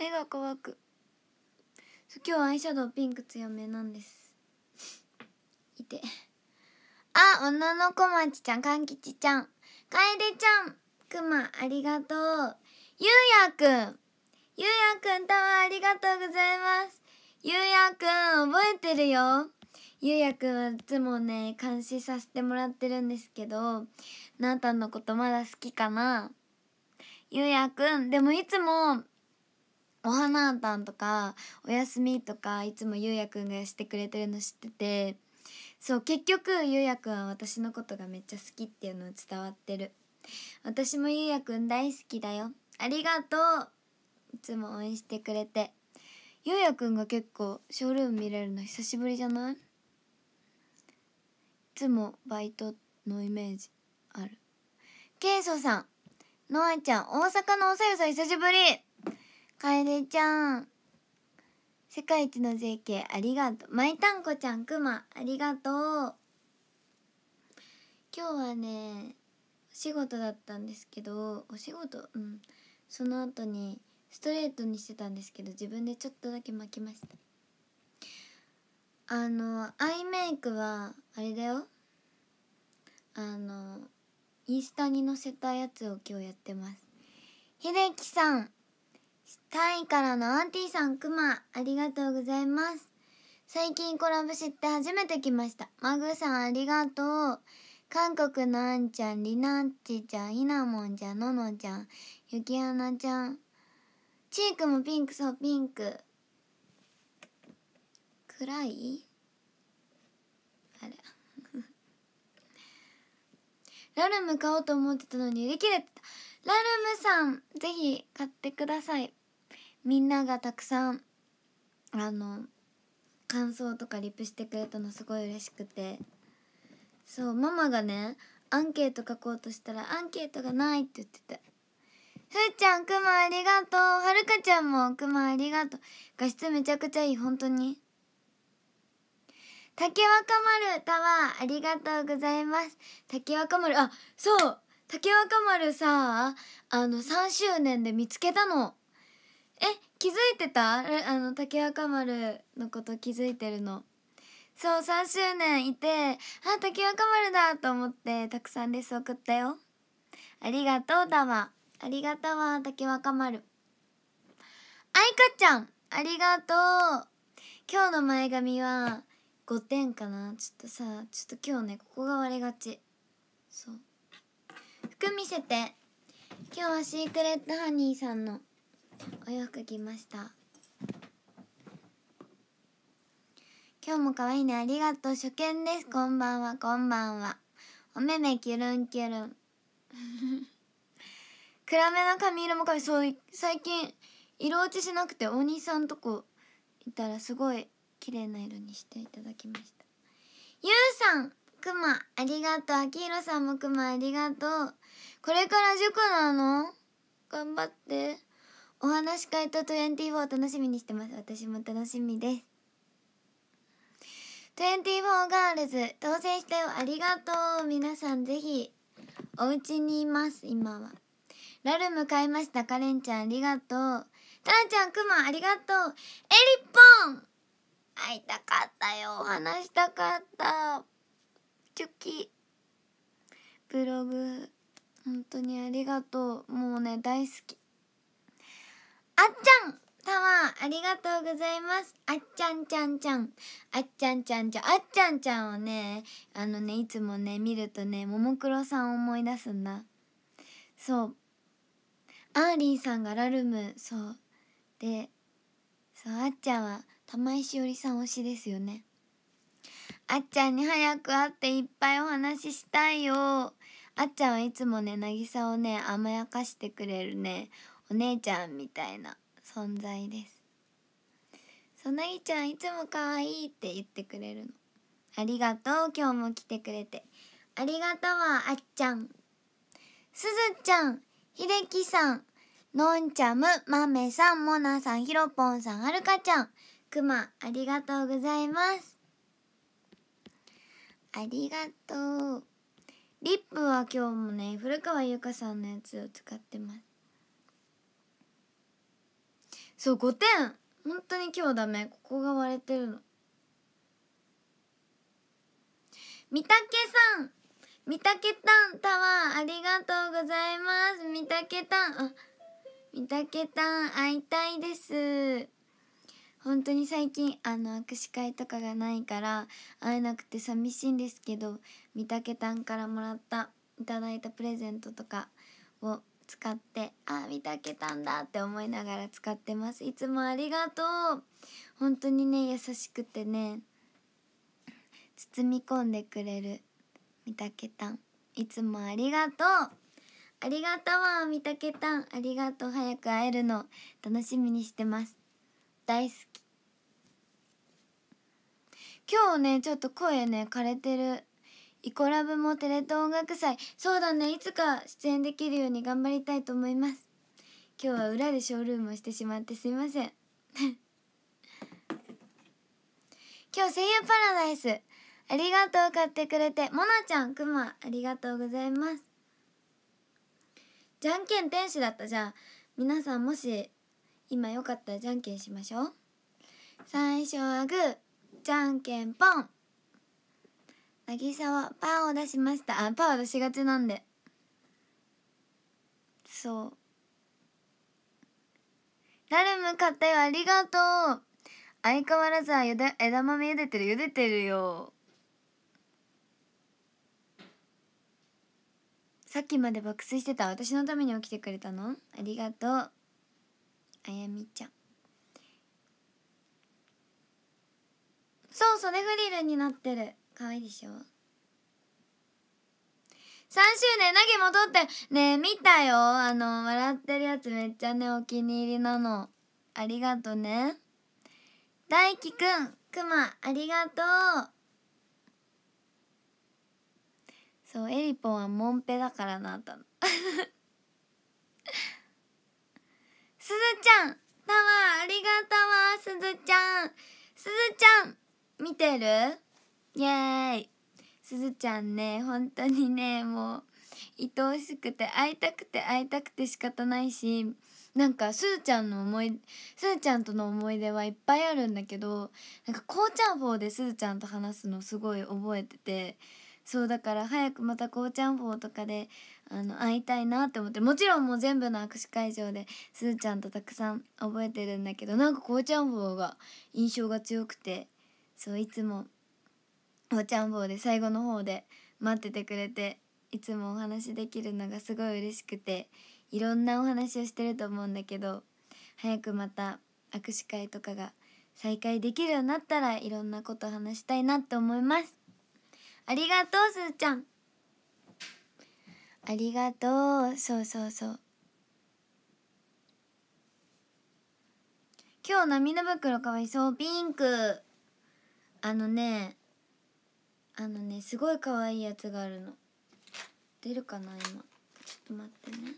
目が乾く今日アイシャドウピンク強めなんですいてあ女の子町ちゃんかんきちちゃんかえでちゃんくまありがとうゆうやくんゆうやくんたまありがとうございますゆうやくん覚えてるよゆうやくんはいつもね監視させてもらってるんですけどなーたんのことまだ好きかなゆうやくんでもいつもお花あたんとかおやすみとかいつもゆうやくんがしてくれてるの知っててそう結局ゆうやくんは私のことがめっちゃ好きっていうのを伝わってる私もゆうやくん大好きだよありがとういつも応援してくれてゆうやくんが結構ショールーム見れるの久しぶりじゃないいつもバイトのイメージあるケイソさんのあちゃん大阪のおさよさん久しぶり楓ちゃん世界一の税形ありがとうまいたんこちゃんくまありがとう今日はねお仕事だったんですけどお仕事うんその後にストレートにしてたんですけど自分でちょっとだけ巻きましたあのアイメイクはあれだよあのインスタに載せたやつを今日やってます秀樹さんタイからのアンティさんくまありがとうございます最近コラボ知って初めて来ましたマグさんありがとう韓国のアんちゃんりなっちちゃんいなもんちゃんののちゃんゆきあなちゃんチークもピンクそうピンク暗いあれ ラルム買おうと思ってたのに売り切れてたラルムさんぜひ買ってくださいみんながたくさんあの感想とかリプしてくれたのすごい嬉しくてそうママがねアンケート書こうとしたらアンケートがないって言ってたふーちゃんくまありがとうはるかちゃんもくまありがとう画質めちゃくちゃいい本当に竹若丸タワーありがとうございます竹若丸あそう竹若丸さあの3周年で見つけたのえ気づいてたあの竹若丸のこと気づいてるのそう3周年いてあ竹若丸だと思ってたくさんレス送ったよありがとうだわありがとうわ竹若丸あいかちゃんありがとう今日の前髪は5点かなちょっとさちょっと今日ねここが割れがちそう服見せて今日はシークレットハニーさんのお洋服着ました今日も可愛いねありがとう初見ですこんばんはこんばんはおめめキュルンキュルン 暗めの髪色も可愛いそ最近色落ちしなくてお兄さんとこいたらすごい綺麗な色にしていただきましたゆうさんくまありがとうあきひろさんもくまありがとうこれから塾なの頑張ってお話し会と24楽しみにしてます私も楽しみです24ガールズ当選したよありがとう皆さんぜひお家にいます今はラルム買いましたカレンちゃんありがとうタラちゃんくマありがとうエリポン会いたかったよお話したかったチュキブログ本当にありがとうもうね大好きあっちゃんたまありがとうございますあっちゃんちゃんちゃんあっちゃんちゃんちゃんあっちゃんちゃんをねあのねいつもね見るとねももクロさんを思い出すんだそうアーリーさんがラルムそうでそうあっちゃんは玉井しおりさん推しですよねあっちゃんに早く会っていっぱいお話ししたいよあっちゃんはいつもね渚をね甘やかしてくれるねお姉ちゃんみたいな存在ですそのいちゃんいつも可愛いって言ってくれるのありがとう今日も来てくれてありがとうあっちゃんすずちゃんひできさんのんちゃむまめさんもなさんひろぽんさんはるかちゃんくまありがとうございますありがとうリップは今日もね古川優香さんのやつを使ってますそう5点本当に今日ダメここが割れてるの三宅さん三宅タンタワーありがとうございます三宅たんあ三宅タン会いたいです本当に最近あの握手会とかがないから会えなくて寂しいんですけど三宅たんからもらったいただいたプレゼントとかを使ってあ見たけたんだって思いながら使ってますいつもありがとう本当にね優しくてね包み込んでくれる見たけたんいつもありがとうありがとう見たけたんありがとう早く会えるの楽しみにしてます大好き今日ねちょっと声ね枯れてるイコラブもテレ東音楽祭そうだねいつか出演できるように頑張りたいと思います今日は裏でショールームをしてしまってすいません 今日声優パラダイスありがとう買ってくれてもなちゃんくまありがとうございますじゃんけん天使だったじゃあ皆さんもし今よかったらじゃんけんしましょう最初はグーじゃんけんポン渚はパーを出しましたあパーを出しがちなんでそうラルム買ったよありがとう相変わらずはゆで枝豆茹でてる茹でてるよさっきまで爆睡してた私のために起きてくれたのありがとうあやみちゃんそうそれフリルになってる可愛いでしょ3周年投げ戻ってねえ見たよあの笑ってるやつめっちゃねお気に入りなのありがとね大輝くんくまありがとうそうえりぽんはもんぺだからなったの すずちゃんたまありがとうすずちゃんすずちゃん見てるイエーイすずちゃんね本当にねもう愛おしくて会いたくて会いたくて仕方ないしなんかすずちゃんの思いすずちゃんとの思い出はいっぱいあるんだけどなんかこうちゃん方ですずちゃんと話すのすごい覚えててそうだから早くまたこうちゃん方とかであの会いたいなって思ってもちろんもう全部の握手会場ですずちゃんとたくさん覚えてるんだけどなんかこうちゃん方が印象が強くてそういつもおちゃん坊で最後の方で待っててくれていつもお話できるのがすごい嬉しくていろんなお話をしてると思うんだけど早くまた握手会とかが再開できるようになったらいろんなこと話したいなって思いますありがとうすーちゃんありがとうそうそうそう今日涙袋かわいそうピンクあのねあのねすごい可愛いやつがあるの出るかな今ちょっと待ってね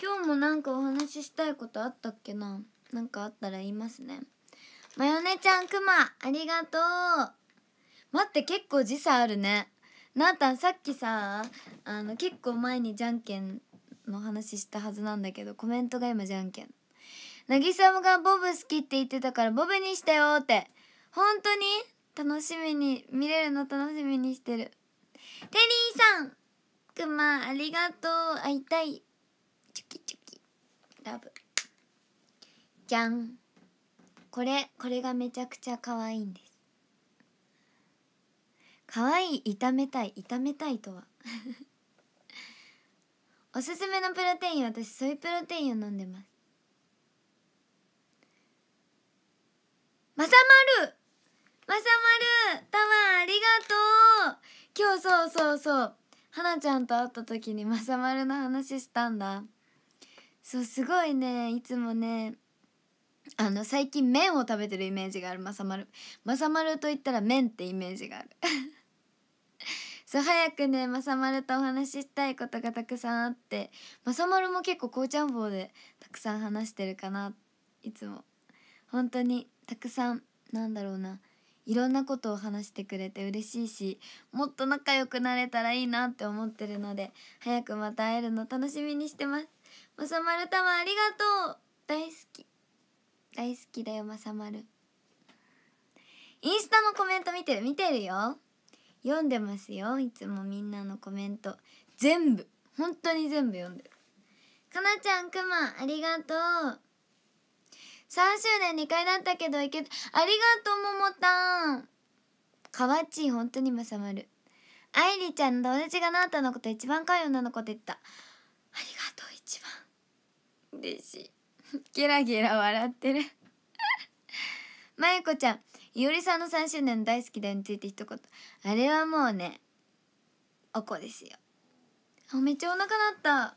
今日もなんかお話ししたいことあったっけななんかあったら言いますねマヨネちゃんくまありがとう待って結構時差あるねなあたんさっきさあの結構前にじゃんけんの話したはずなんだけどコメントが今じゃんけんなぎさがボブ好きって言ってたからボブにしたよって本当に楽しみに見れるの楽しみにしてるテリーさんくまありがとう会いたいチョキチョキラブじゃんこれこれがめちゃくちゃ可愛いんです可愛い炒めたい炒めたいとは おすすめのプロテイン私ソイプロテインを飲んでますまさまるまさまるたまありがとう今日そうそうそうはなちゃんと会った時にまさまるの話したんだそうすごいねいつもねあの最近麺を食べてるイメージがあるまさまるまさまると言ったら麺ってイメージがある そう早くねまさまるとお話ししたいことがたくさんあってまさまるも結構こうちゃん坊でたくさん話してるかないつも本当にたくさんなんだろうないろんなことを話してくれて嬉しいしもっと仲良くなれたらいいなって思ってるので早くまた会えるの楽しみにしてますまさまるたまありがとう大好き大好きだよまさまるインスタのコメント見てる見てるよ読んでますよいつもみんなのコメント全部本当に全部読んでるかなちゃんくまありがとう周年2回だったけどいけありがとうももたんかわちい本当にまさまる愛梨ちゃんの友達がなたのこと一番可愛い女の子って言ったありがとう一番嬉しい ゲラゲラ笑ってるまゆこちゃんいおりさんの3周年大好きだよについて一言あれはもうねおこですよあめっちゃお腹なったや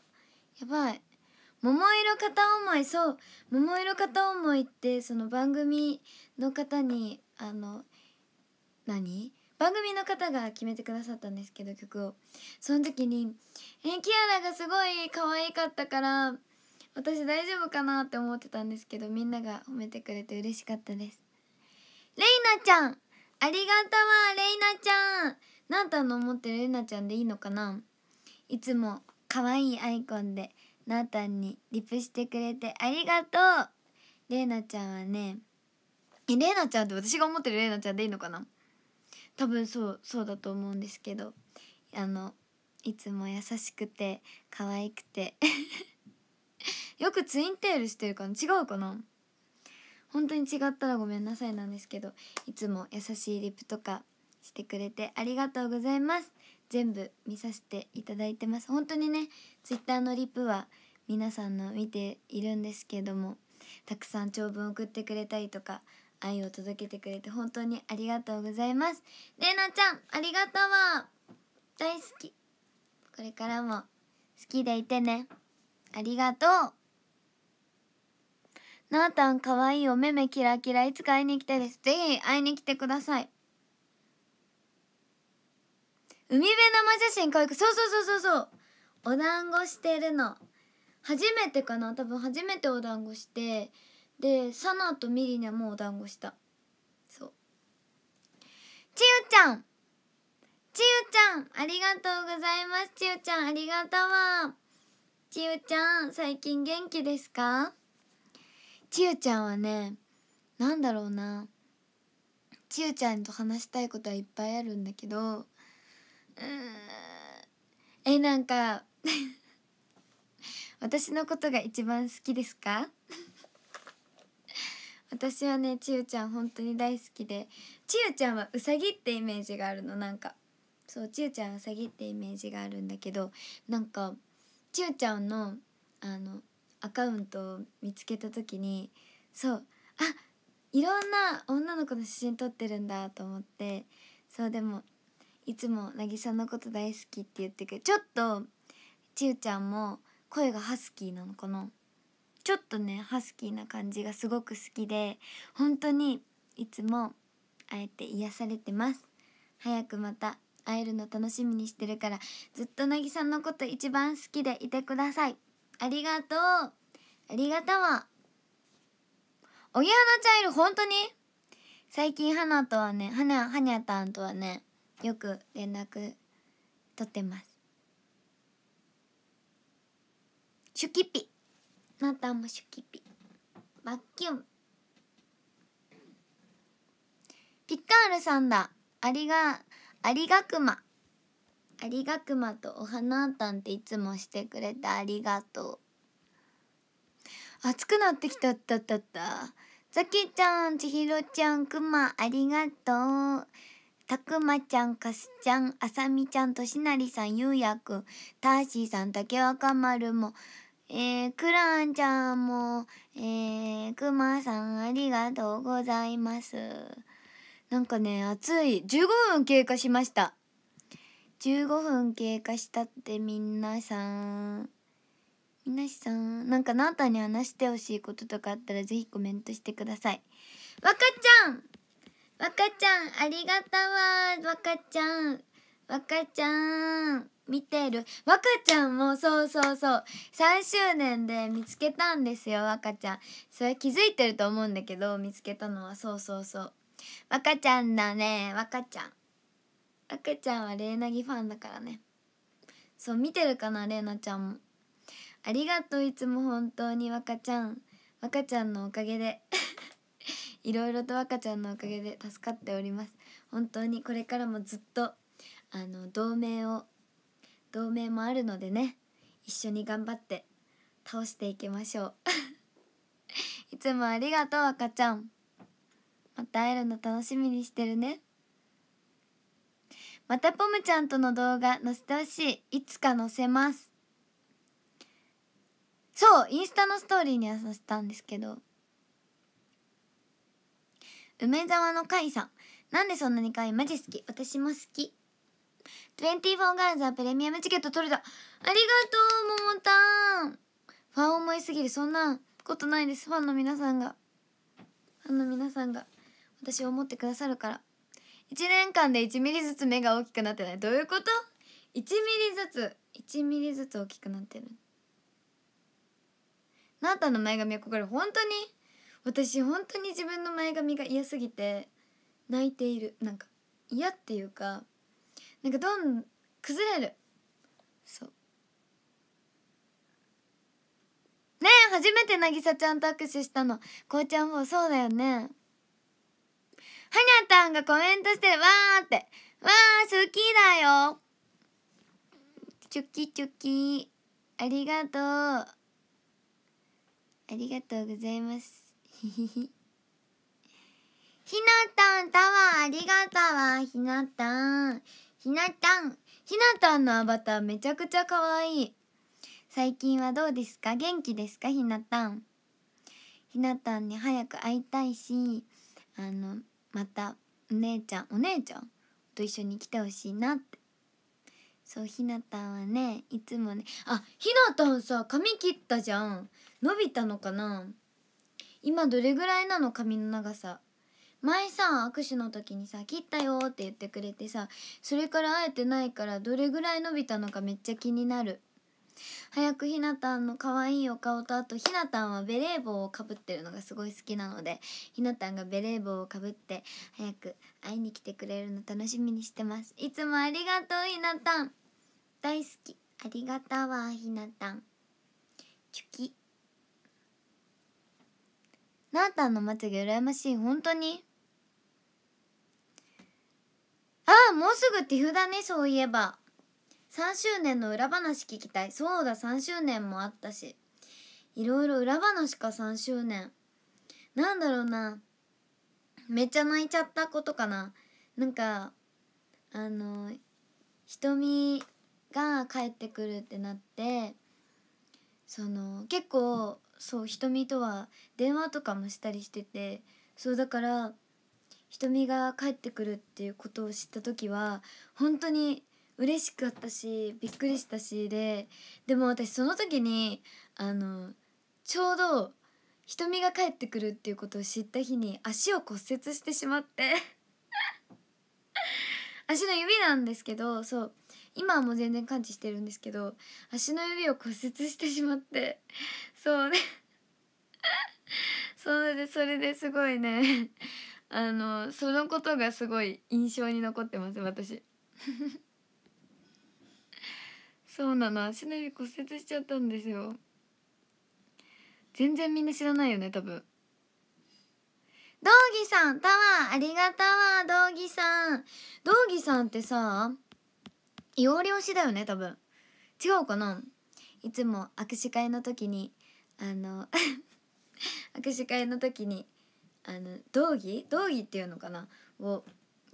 ばい桃色片思いそう桃色片思いってその番組の方にあの何番組の方が決めてくださったんですけど曲をその時にえキアラがすごい可愛かったから私大丈夫かなって思ってたんですけどみんなが褒めてくれて嬉しかったですレイナちゃんありがとうレイナちゃんなんたの持ってるレイナちゃんでいいのかないつも可愛いアイコンでなーたんにリプしてくれてありがとうれいなちゃんはねえれいなちゃんって私が思ってるれいなちゃんでいいのかな多分そうそうだと思うんですけどあのいつも優しくて可愛くて よくツインテールしてるかな違うかな本当に違ったらごめんなさいなんですけどいつも優しいリプとかしてくれてありがとうございます全部見させていただいてます本当にねツイッターのリプは皆さんの見ているんですけどもたくさん長文送ってくれたりとか愛を届けてくれて本当にありがとうございますれいなちゃんありがとう大好きこれからも好きでいてねありがとうなあたんかわいいお目目キラキラいつか会いに来てですぜひ会いに来てください海辺生写真可愛くそうそうそうそうそうお団子してるの初めてかな多分初めてお団子してでサナとミリにもお団子したそうちゆちゃんちゆちゃんありがとうございますちゆちゃんありがとうちゆちゃん最近元気ですかちゆちゃんはねなんだろうなちゆちゃんと話したいことはいっぱいあるんだけどうんえなんか私のことが一番好きですか私はねちゆちゃん本当に大好きでちゆちゃんはうさぎってイメージがあるのなんかそうちゆちゃんうさぎってイメージがあるんだけどなんかちゆちゃんのあのアカウントを見つけた時にそうあいろんな女の子の写真撮ってるんだと思ってそうでもいつもなぎ渚のこと大好きって言ってくるちょっとちゆちゃんも声がハスキーなのかなちょっとねハスキーな感じがすごく好きで本当にいつもあえて癒されてます早くまた会えるの楽しみにしてるからずっとなぎさんのこと一番好きでいてくださいありがとうありがとうおぎはなちゃんいる本当に最近はなとはねはにゃはにゃたんとはねよく連絡取ってますシュキピなたもシュキピバッキュンピッカールさんだありがありがくまありがくまとお花あたんっていつもしてくれてありがとう暑くなってきたったったったザキちゃんちひろちゃんくまありがとうたくまちゃん、かすちゃん、あさみちゃん、としなりさん、ゆうやくん、たーしーさん、たけわかまるも、えー、くらんちゃんも、えー、くまさん、ありがとうございます。なんかね、暑い。15分経過しました。15分経過したってみんなさん。みなしさん、なんかなたに話してほしいこととかあったらぜひコメントしてください。わかちゃん若ちゃん、ありがとうわ。若ちゃん。若ちゃん。見てる。若ちゃんもそうそうそう。3周年で見つけたんですよ、若ちゃん。それ気づいてると思うんだけど、見つけたのはそうそうそう。若ちゃんだね、若ちゃん。若ちゃんはれいなぎファンだからね。そう、見てるかな、れいなちゃんも。ありがとう、いつも本当に若ちゃん。若ちゃんのおかげで。いろいろと赤ちゃんのおかげで助かっております本当にこれからもずっとあの同盟を同盟もあるのでね一緒に頑張って倒していきましょう いつもありがとう赤ちゃんまた会えるの楽しみにしてるねまたポムちゃんとの動画載せてほしいいつか載せますそうインスタのストーリーには載せたんですけど梅沢の海さん。なんでそんなに可愛いマジ好き。私も好き。24ガールズはプレミアムチケット取れた。ありがとう、ももたん。ファン思いすぎる。そんなことないです。ファンの皆さんが。ファンの皆さんが。私を思ってくださるから。1年間で1ミリずつ目が大きくなってない。どういうこと ?1 ミリずつ。1ミリずつ大きくなってる。なたの前髪はこれ本当に私本当に自分の前髪が嫌すぎて泣いているなんか嫌っていうかなんかどん崩れるそうねえ初めて渚ちゃんと握手したのこうちゃんもそうだよねはにゃたんがコメントしてるわーってわー好きだよチョキチョキありがとうありがとうございますひなたん、タワーありがとうひなたん。ひなたん。ひなたんのアバターめちゃくちゃ可愛い。最近はどうですか元気ですかひなたん。ひなたんに早く会いたいし、あの、またお姉ちゃん、お姉ちゃんと一緒に来てほしいなって。そうひなたんはねいつもねあひなたんさ髪切ったじゃん伸びたのかな今どれぐらいなの髪の長さ前さ握手の時にさ「切ったよ」って言ってくれてさそれから会えてないからどれぐらい伸びたのかめっちゃ気になる早くひなたんの可愛いお顔とあとひなたんはベレー帽をかぶってるのがすごい好きなのでひなたんがベレー帽をかぶって早く会いに来てくれるの楽しみにしてますいつもありがとうひなたん大好きありがたわひなたんチュキなーたんのまつげ羨ましい本当にああもうすぐティフだねそういえば3周年の裏話聞きたいそうだ3周年もあったしいろいろ裏話か3周年なんだろうなめっちゃ泣いちゃったことかななんかあの瞳が帰ってくるってなってその結構そう瞳とは電話とかもしたりしててそうだから瞳が帰ってくるっていうことを知った時は本当に嬉しかったしびっくりしたしででも私その時にあのちょうど瞳が帰ってくるっていうことを知った日に足を骨折してしまって足の指なんですけどそう今はもう全然感知してるんですけど足の指を骨折してしまってそうねそれでそれですごいねあのそのことがすごい印象に残ってます私そうなの足の指骨折しちゃったんですよ全然みんな知らないよね多分道義さんタワーありがとう道義さん道義さんってさいおしだよね多分違うかないつも握手会の時にあの 握手会の時にあの道着道着っていうのかなを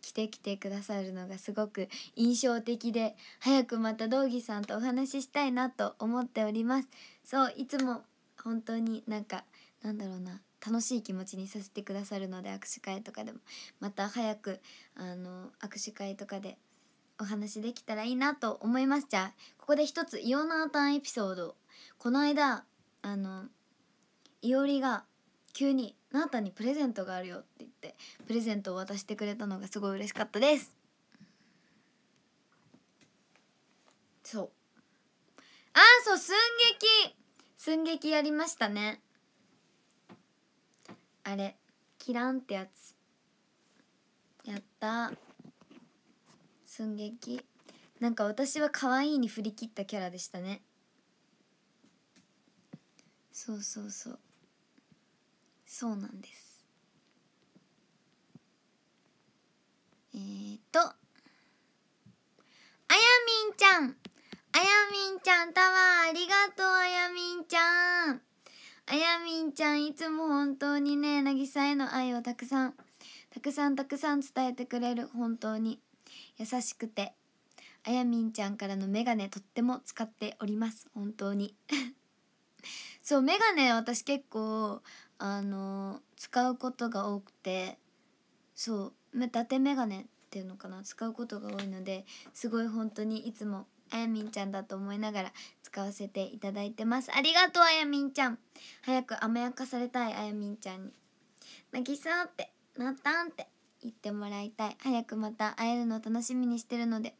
着てきてくださるのがすごく印象的で早くまた道着さんとお話ししたいなと思っておりますそういつも本当になんかなんだろうな楽しい気持ちにさせてくださるので握手会とかでもまた早くあの握手会とかでお話できたらいいなと思いますじゃあここで一つイオナータンエピソードこの間あのいおりが急に「なーたにプレゼントがあるよ」って言ってプレゼントを渡してくれたのがすごい嬉しかったですそうあーそう寸劇寸劇やりましたねあれキランってやつやった寸劇なんか私は可愛いに振り切ったキャラでしたねそうそうそうそうなんですえーとあやみんちゃんあやみんちゃんタワーありがとうあやみんちゃんあやみんちゃんいつも本当にねさへの愛をたくさんたくさんたくさん伝えてくれる本当に。優しくてあやみんちゃんからのメガネとっても使っております本当に そうメガネ私結構あの使うことが多くてそう伊達メガネっていうのかな使うことが多いのですごい本当にいつもあやみんちゃんだと思いながら使わせていただいてますありがとうあやみんちゃん早く甘やかされたいあやみんちゃんに泣きそうってなったんって行ってもらいたい早くまた会えるのを楽しみにしてるので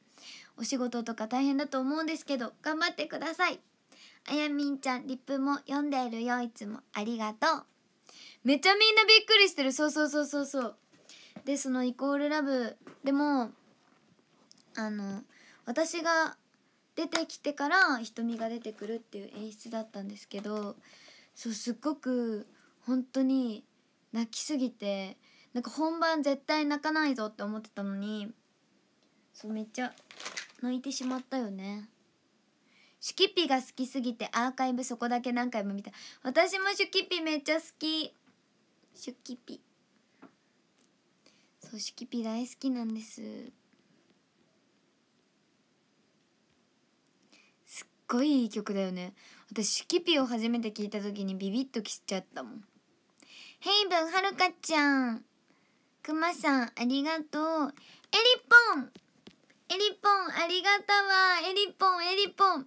お仕事とか大変だと思うんですけど頑張ってくださいあやみんちゃんリップも読んでいるよいつもありがとうめちゃみんなびっくりしてるそうそうそうそうそうでその「イコールラブ」でもあの私が出てきてから瞳が出てくるっていう演出だったんですけどそうすっごく本当に泣きすぎてなんか本番絶対泣かないぞって思ってたのにそうめっちゃ泣いてしまったよねシュキピが好きすぎてアーカイブそこだけ何回も見た私もシュキピめっちゃ好きシュキピそうシュキピ大好きなんですすっごいいい曲だよね私シュキピを初めて聞いた時にビビッときちゃったもんヘイブンはるかちゃんくまさんありがとうえりぽんえりぽんありがたわえりぽんえりぽん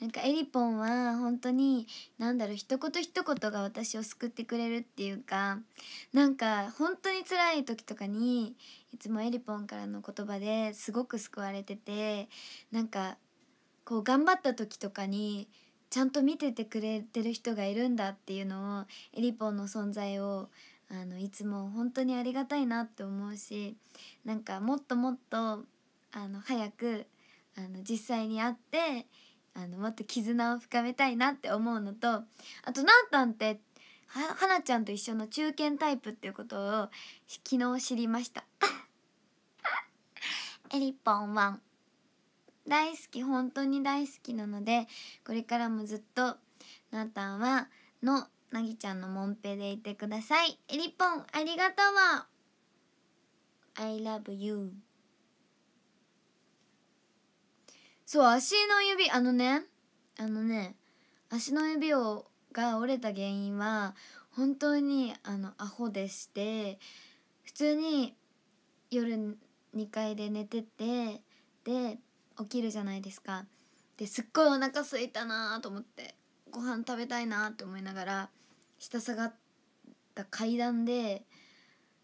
なんかえりぽんは本当に何だろう一言一言が私を救ってくれるっていうかなんか本当に辛い時とかにいつもえりぽんからの言葉ですごく救われててなんかこう頑張った時とかにちゃんと見ててくれてる人がいるんだっていうのをえりぽんの存在をあのいつも本当にありがたいなって思うしなんかもっともっとあの早くあの実際に会ってあのもっと絆を深めたいなって思うのとあとなーたんってははなちゃんと一緒の中堅タイプっていうことを昨日知りました エリポンワン大好き本当に大好きなのでこれからもずっとなーたんはのなぎちゃんのもんぺでいてくださいえりぽんありがとう I love you そう足の指あのねあのね足の指をが折れた原因は本当にあのアホでして普通に夜2階で寝ててで起きるじゃないですかですっごいお腹空すいたなと思ってご飯食べたいなって思いながら下下がった階段で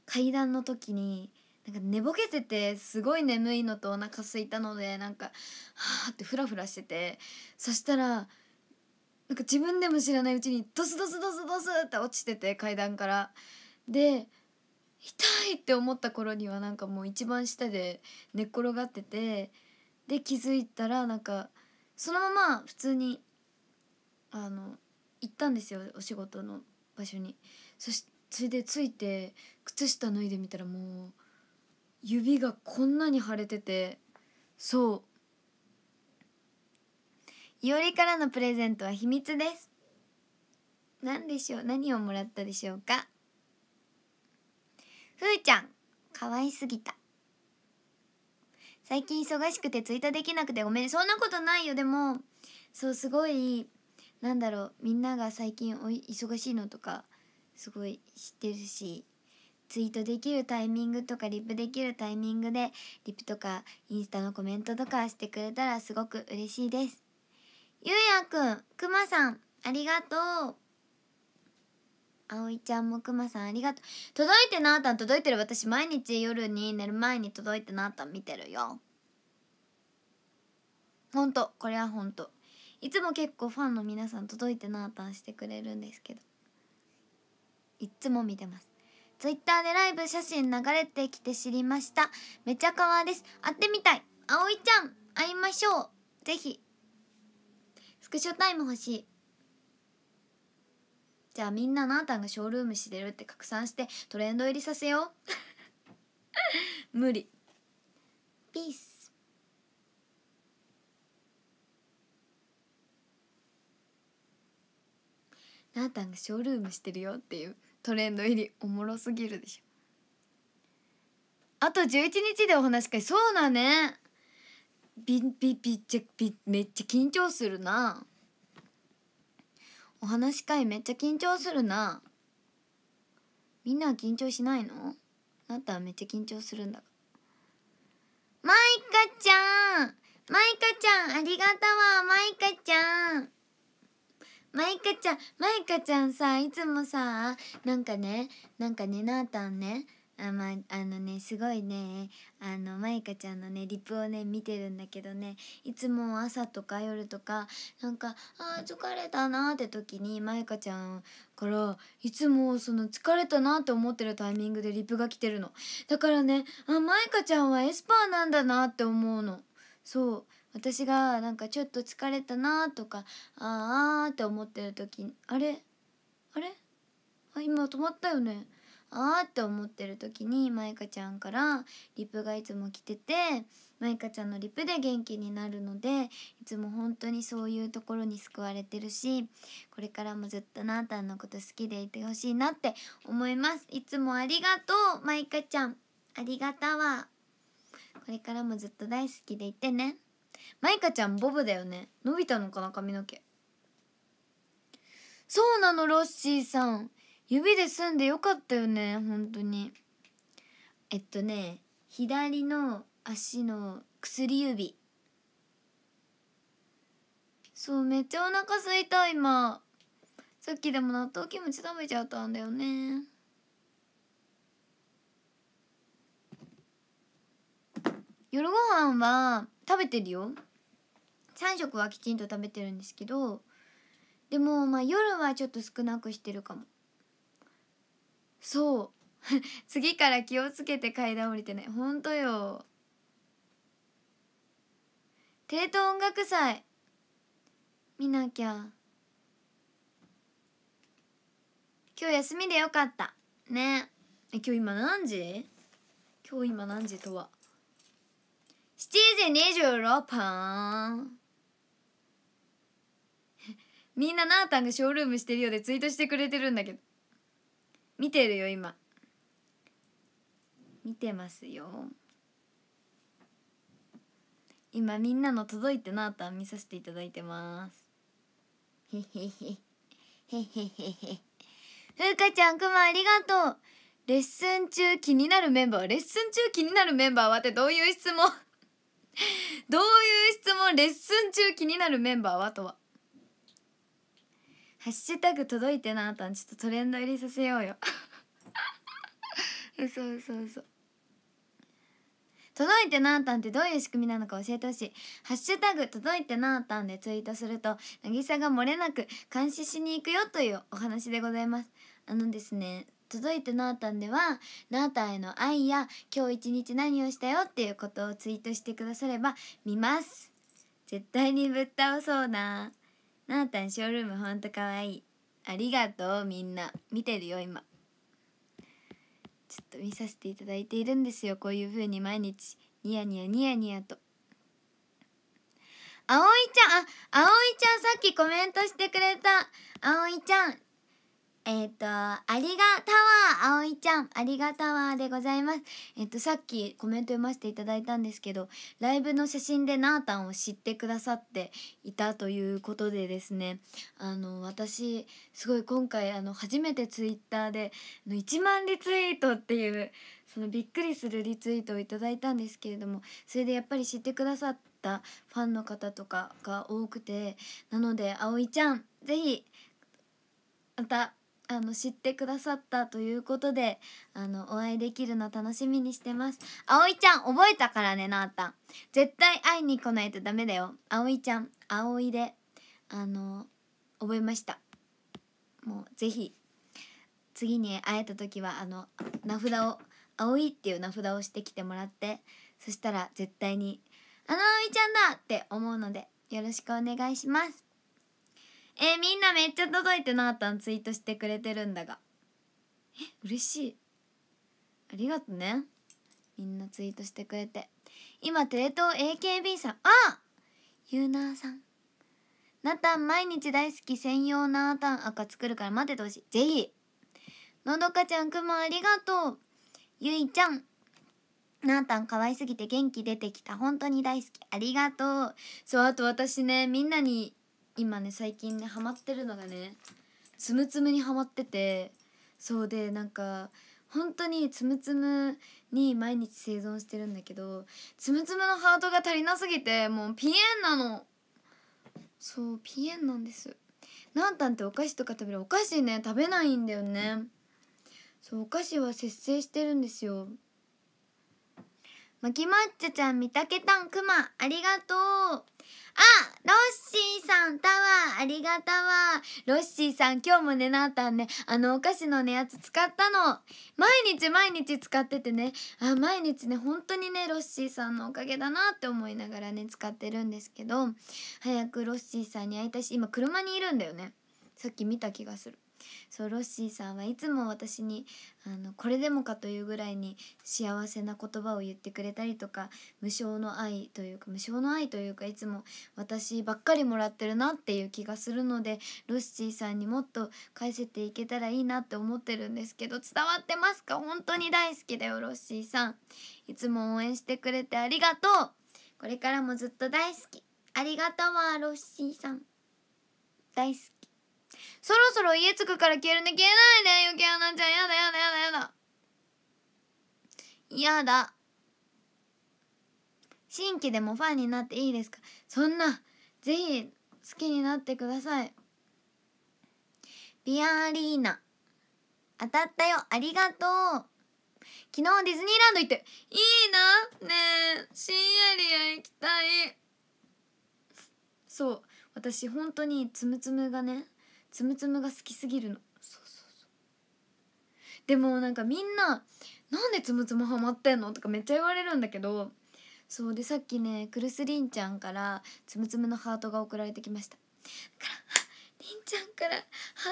階段の時になんか寝ぼけててすごい眠いのとお腹空すいたのでなんかはあってフラフラしててそしたらなんか自分でも知らないうちにドスドスドスドスって落ちてて階段からで痛いって思った頃にはなんかもう一番下で寝っ転がっててで気づいたらなんかそのまま普通にあの行ったんですよお仕事の場所にそしそれで着いて靴下脱いでみたらもう指がこんなに腫れててそういおりからのプレゼントは秘密です何でしょう何をもらったでしょうかふーちゃん可愛すぎた最近忙しくてツイートできなくてごめんそんなことないよでもそうすごいなんだろうみんなが最近お忙しいのとかすごい知ってるしツイートできるタイミングとかリプできるタイミングでリプとかインスタのコメントとかしてくれたらすごく嬉しいです。ゆうやくん、くまさん、ありがとう。あおいちゃんもくまさんありがとう。届いてなあたん届いてる私毎日夜に寝る前に届いてなあたん見てるよ。ほんと、これはほんと。いつも結構ファンの皆さん届いてなあたんしてくれるんですけどいっつも見てますツイッターでライブ写真流れてきて知りましためちゃかわです会ってみたいあおいちゃん会いましょうぜひスクショタイム欲しいじゃあみんななあたんがショールームしてるって拡散してトレンド入りさせよう 無理ピースなあたんがショールームしてるよっていうトレンド入りおもろすぎるでしょあと11日でお話し会そうだねビビビチャビめっちゃ緊張するなお話し会めっちゃ緊張するなみんなは緊張しないのなたはめっちゃ緊張するんだマイカちゃんマイカちゃんありがとうわマイカちゃんマイカちゃんマイカちゃんさいつもさなんかねなんかねなーたんねあ,、まあ、のねすごいねあのマイカちゃんのねリプをね見てるんだけどねいつも朝とか夜とかなんか「あー疲れたな」って時にマイカちゃんからいつもその疲れたなって思ってるタイミングでリプが来てるのだからねあマイカちゃんはエスパーなんだなって思うのそう私がなんかちょっと疲れたなとかあーあって思ってる時にあれあれあ今止まったよねあーって思ってる時にマイカちゃんからリプがいつも来てて舞香ちゃんのリプで元気になるのでいつも本当にそういうところに救われてるしこれからもずっとなーたんのこと好きでいてほしいなって思いますいつもありがとうマイカちゃんありがたわこれからもずっと大好きでいてねマイカちゃんボブだよね伸びたのかな髪の毛そうなのロッシーさん指で済んでよかったよね本当にえっとね左の足の薬指そうめっちゃお腹すいた今さっきでも納豆キムチ食べちゃったんだよね夜ご飯は食べてるよ3食はきちんと食べてるんですけどでもまあ夜はちょっと少なくしてるかもそう 次から気をつけて階段降りてねほんとよ帝都音楽祭見なきゃ今日休みでよかったねえ今日今何時今日今何時とは7時26分。みんななーたんがショールームしてるようでツイートしてくれてるんだけど。見てるよ、今。見てますよ。今みんなの届いてなーたん見させていただいてます。へへへ。へへへへ。ふうかちゃん、くまありがとう。レッスン中気になるメンバーレッスン中気になるメンバーはってどういう質問 どういう質問レッスン中気になるメンバーはとはハッシュタグ届いてなあたんちょっとトレンド入りさせようよ嘘嘘嘘届いてなあたんってどういう仕組みなのか教えてほしい。ハッシュタグ届いてなあたんでツイートすると、渚が漏れなく監視しに行くよというお話でございます。あのですね、届いてなーたんではなーたんへの愛や今日一日何をしたよっていうことをツイートしてくだされば見ます絶対にぶっ倒そうななーたんショールームほんとかわいいありがとうみんな見てるよ今ちょっと見させていただいているんですよこういうふうに毎日ニヤニヤニヤニヤと。あおいちゃん、あ、あおいちゃんさっきコメントしてくれた。あおいちゃん、えっ、ー、と、ありがたわ、あおいちゃん、ありがたわでございます。えっ、ー、と、さっきコメント読ませていただいたんですけど、ライブの写真でなーたんを知ってくださっていたということでですね、あの、私、すごい今回、あの、初めてツイッターで、1万リツイートっていう、そのびっくりするリツイートをいただいたんですけれども、それでやっぱり知ってくださったファンの方とかが多くて、なので、あおいちゃん、ぜひ、また、あの知ってくださったということであのお会いできるの楽しみにしてます葵ちゃん覚えたからねなあたん絶対会いに来ないとダメだよ葵ちゃん葵であの覚えましたもうぜひ次に会えた時はあの名札を葵っていう名札をしてきてもらってそしたら絶対に「あの葵ちゃんだ!」って思うのでよろしくお願いしますえー、みんなめっちゃ届いてなあたんツイートしてくれてるんだがえ嬉しいありがとねみんなツイートしてくれて今テレ東 AKB さんあゆうなーさんなたん毎日大好き専用なーたん赤作るから待っててほしいぜひのどかちゃんくまありがとうゆいちゃんなーたん可愛すぎて元気出てきた本当に大好きありがとうそうあと私ねみんなに今ね最近ねハマってるのがねつむつむにハマっててそうでなんか本当につむつむに毎日生存してるんだけどつむつむのハートが足りなすぎてもうピエンなのそうピエンなんですなんたんってお菓子とか食べるお菓子ね食べないんだよねそうお菓子は節制してるんですよまきまっちゃちゃんみたけたんくまありがとうロッシーさん、タワー、ありがたわ。ロッシーさん、今日もね、なーたんね、あのお菓子のね、やつ使ったの。毎日毎日使っててね、あ、毎日ね、本当にね、ロッシーさんのおかげだなって思いながらね、使ってるんですけど、早くロッシーさんに会いたいし、今車にいるんだよね。さっき見た気がする。そうロッシーさんはいつも私にあのこれでもかというぐらいに幸せな言葉を言ってくれたりとか無償の愛というか無償の愛というかいつも私ばっかりもらってるなっていう気がするのでロッシーさんにもっと返せていけたらいいなって思ってるんですけど伝わってますか本当に大好きだよロッシーさんいつも応援してくれてありがとうこれからもずっと大好きありがとうわロッシーさん大好きそろそろ家着くから消えるね消えないでよ、キャナちゃん。やだやだやだやだ。やだ。新規でもファンになっていいですかそんな、ぜひ好きになってください。ビアアリーナ。当たったよ、ありがとう。昨日ディズニーランド行って、いいなねえ、深夜リア行きたい。そう、私本当につむつむがね、つむつむが好きすぎるのそうそうそうでもなんかみんな「なんでつむつむハマってんの?」とかめっちゃ言われるんだけどそうでさっきねクルスリンちゃんからつむつむのハートが送られてきましただからりんちゃんから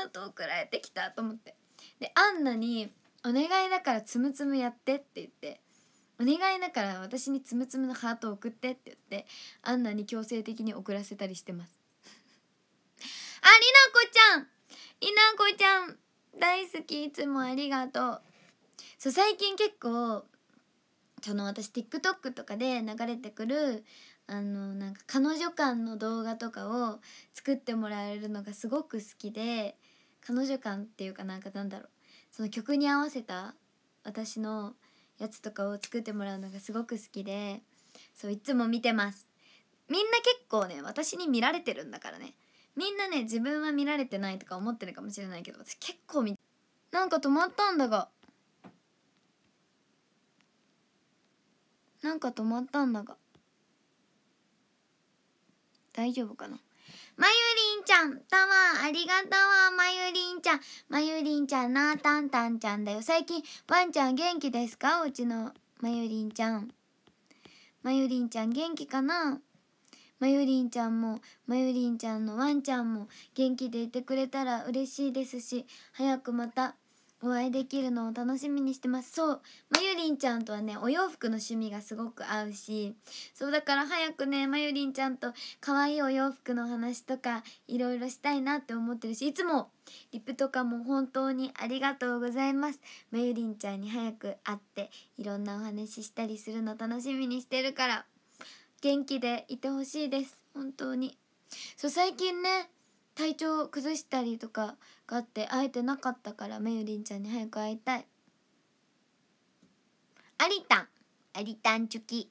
ハート送られてきたと思ってでアンナに「お願いだからつむつむやって」って言って「お願いだから私につむつむのハート送って」って言ってアンナに強制的に送らせたりしてますこちゃんりなこちゃん大好きいつもありがとうそう最近結構その私 TikTok とかで流れてくるあのなんか彼女間の動画とかを作ってもらえるのがすごく好きで彼女間っていうかなんかなんだろうその曲に合わせた私のやつとかを作ってもらうのがすごく好きでそういつも見てますみんな結構ね私に見られてるんだからねみんなね自分は見られてないとか思ってるかもしれないけど私結構見なんか止まったんだがなんか止まったんだが大丈夫かなまゆりんちゃん、たま、ありがとうまゆりんちゃん。まゆりんちゃんな、たんたんちゃんだよ。最近、ワンちゃん元気ですかうちのまゆりんちゃん。まゆりんちゃん元気かなまゆりんちゃんもまゆりんちゃんのワンちゃんも元気でいてくれたら嬉しいですし早くまたお会いできるのを楽しみにしてますそうまゆりんちゃんとはねお洋服の趣味がすごく合うしそうだから早くねまゆりんちゃんと可愛いお洋服の話とかいろいろしたいなって思ってるしいつもリプとかも本当にありがとうございますまゆりんちゃんに早く会っていろんなお話ししたりするの楽しみにしてるから。元気でいてほしいです本当にそう最近ね体調崩したりとかがあって会えてなかったからめゆりんちゃんに早く会いたいありたんありたんチョキ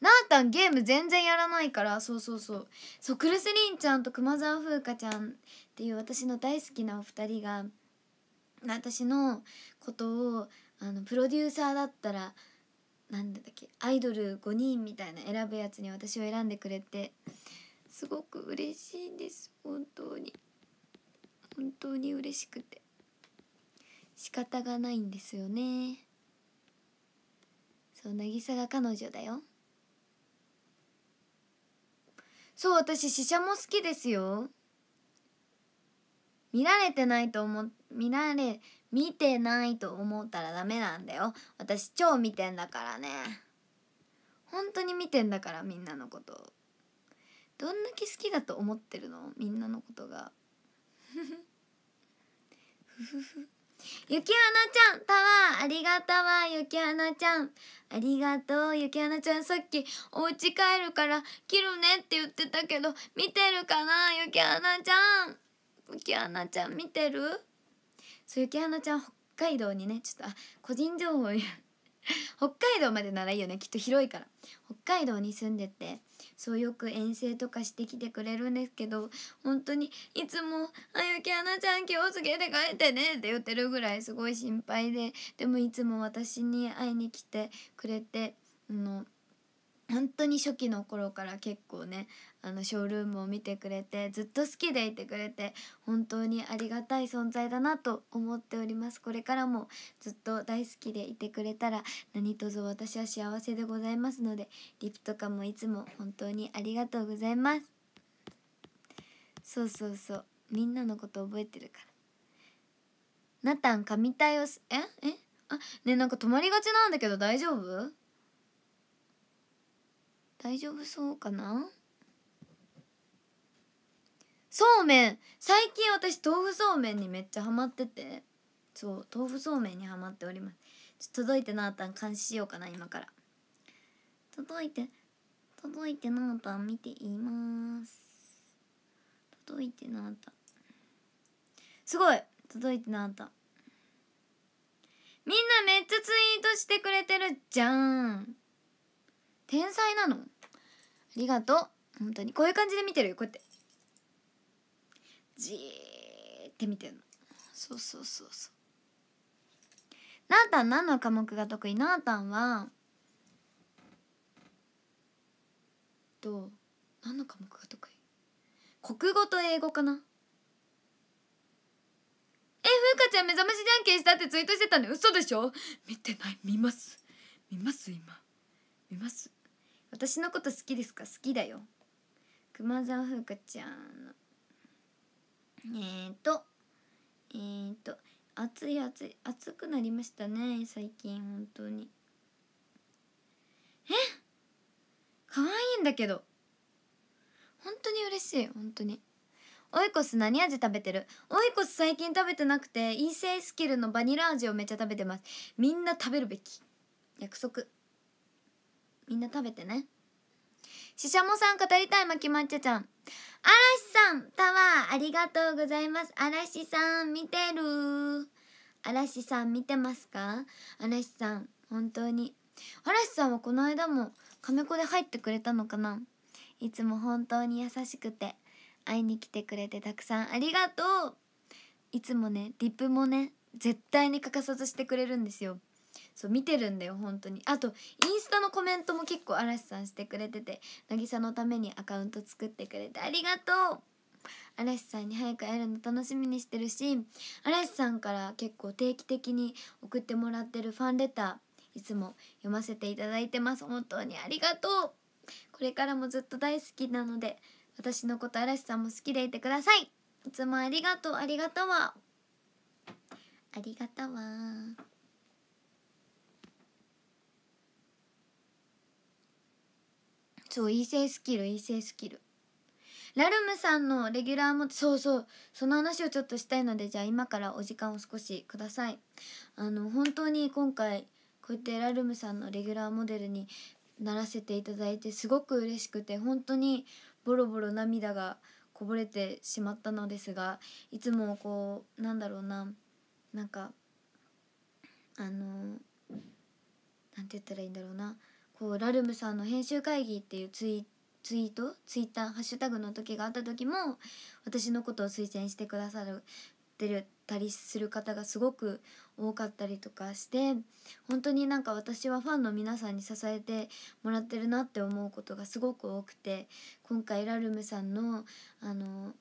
なあたんゲーム全然やらないからそうそうそうそうクルスリンちゃんと熊沢風花ちゃんっていう私の大好きなお二人が私のことをあのプロデューサーだったら何だっけアイドル5人みたいな選ぶやつに私を選んでくれてすごく嬉しいです本当に本当に嬉しくて仕方がないんですよねそう渚が彼女だよそう私死者も好きですよ見られてないと思見られ見てないと思ったらダメなんだよ私超見てんだからね本当に見てんだからみんなのことどんだけ好きだと思ってるのみんなのことがゆきはなちゃんタワーありがとうわゆきちゃんありがとう雪きちゃんさっきお家帰るから切るねって言ってたけど見てるかな雪きちゃん雪きちゃん見てるそう雪花ちゃん北海道にねちょっとあ個人情報 北海道までならいいよねきっと広いから北海道に住んでてそうよく遠征とかしてきてくれるんですけど本当にいつも「あゆきはなちゃん気をつけて帰ってね」って言ってるぐらいすごい心配ででもいつも私に会いに来てくれてあの本当に初期の頃から結構ねあのショールームを見てくれてずっと好きでいてくれて本当にありがたい存在だなと思っておりますこれからもずっと大好きでいてくれたら何卒私は幸せでございますのでリプとかもいつも本当にありがとうございますそうそうそうみんなのこと覚えてるからナタン神対応すええあねなんか止まりがちなんだけど大丈夫大丈夫そうかなそうめん最近私豆腐そうめんにめっちゃハマっててそう豆腐そうめんにはまっておりますちょ届いてなあたん監視しようかな今から届いて届いてなあたん見ています届いてなあたすごい届いてなあたみんなめっちゃツイートしてくれてるじゃん天才なのありがとう本当にこういう感じで見てるよこうやってじーって見てるのそうそうそうそうなあたん何の科目が得意なあたんはと何の科目が得意国語と英語かなえ風花ちゃん目覚ましじゃんけんしたってツイートしてたの嘘でしょ見てない見ます見ます今見ます私のこと好きですか好きだよ熊沢風花ちゃんのえっ、ー、とえっ、ー、と暑い暑い暑くなりましたね最近本当にえ可愛いんだけど本当に嬉しい本当にオイコス何味食べてるオイコス最近食べてなくてイーセイスキルのバニラ味をめっちゃ食べてますみんな食べるべき約束みんな食べてねししゃもさん語りたいまきまっちゃちゃん。嵐さん、タワー、ありがとうございます。嵐さん、見てる嵐さん、見てますか嵐さん、本当に。嵐さんはこの間も、カメコで入ってくれたのかないつも本当に優しくて、会いに来てくれてたくさんありがとういつもね、リップもね、絶対に欠かさずしてくれるんですよ。そう見てるんだよ本当にあとインスタのコメントも結構嵐さんしてくれてて渚のためにアカウント作ってくれてありがとう嵐さんに早く会えるの楽しみにしてるし嵐さんから結構定期的に送ってもらってるファンレターいつも読ませていただいてます本当にありがとうこれからもずっと大好きなので私のこと嵐さんも好きでいてくださいいつもありがとうありがとうわありがとうわそう異性スキル異性スキルラルムさんのレギュラーもそうそうその話をちょっとしたいのでじゃあ今からお時間を少しくださいあの本当に今回こうやってラルムさんのレギュラーモデルにならせていただいてすごく嬉しくて本当にボロボロ涙がこぼれてしまったのですがいつもこうなんだろうななんかあの何て言ったらいいんだろうなこうラルムさんの編集会議っていうツイツイートツイッターハッシュタグの時があった時も私のことを推薦してくださるってたりする方がすごく多かったりとかして本当になんか私はファンの皆さんに支えてもらってるなって思うことがすごく多くて今回ラルムさんのあの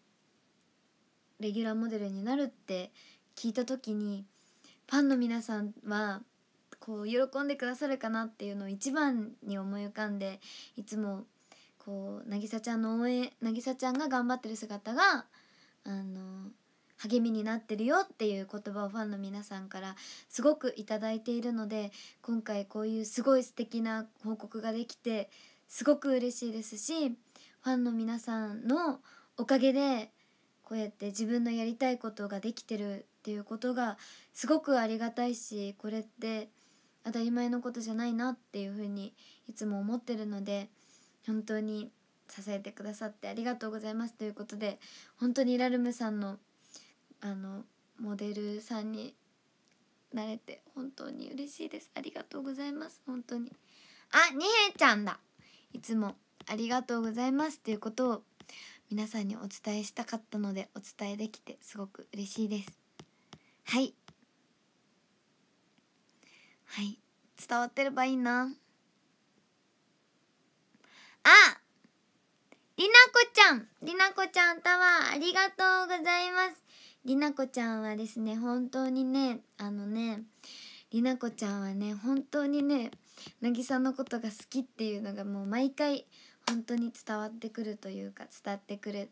レギュラーモデルになるって聞いた時にファンの皆さんはこう喜んでくださるかなっていうのを一番に思い浮かんでいつもこう渚ちゃんの応援渚ちゃんが頑張ってる姿があの励みになってるよっていう言葉をファンの皆さんからすごく頂いているので今回こういうすごい素敵な報告ができてすごく嬉しいですしファンの皆さんのおかげでこうやって自分のやりたいことができてるっていうことがすごくありがたいしこれって当たり前のことじゃないなっていうふうにいつも思ってるので本当に支えてくださってありがとうございますということで本当にラルムさんのあのモデルさんになれて本当に嬉しいですありがとうございます本当にあにへちゃんだいつもありがとうございますということを皆さんにお伝えしたかったのでお伝えできてすごく嬉しいですはいはい伝わってればいいなありなこちゃんりなこちゃんタワーありがとうございますりなこちゃんはですね本当にねあのねりなこちゃんはね本当にね渚のことが好きっていうのがもう毎回本当に伝わってくるというか伝ってくれ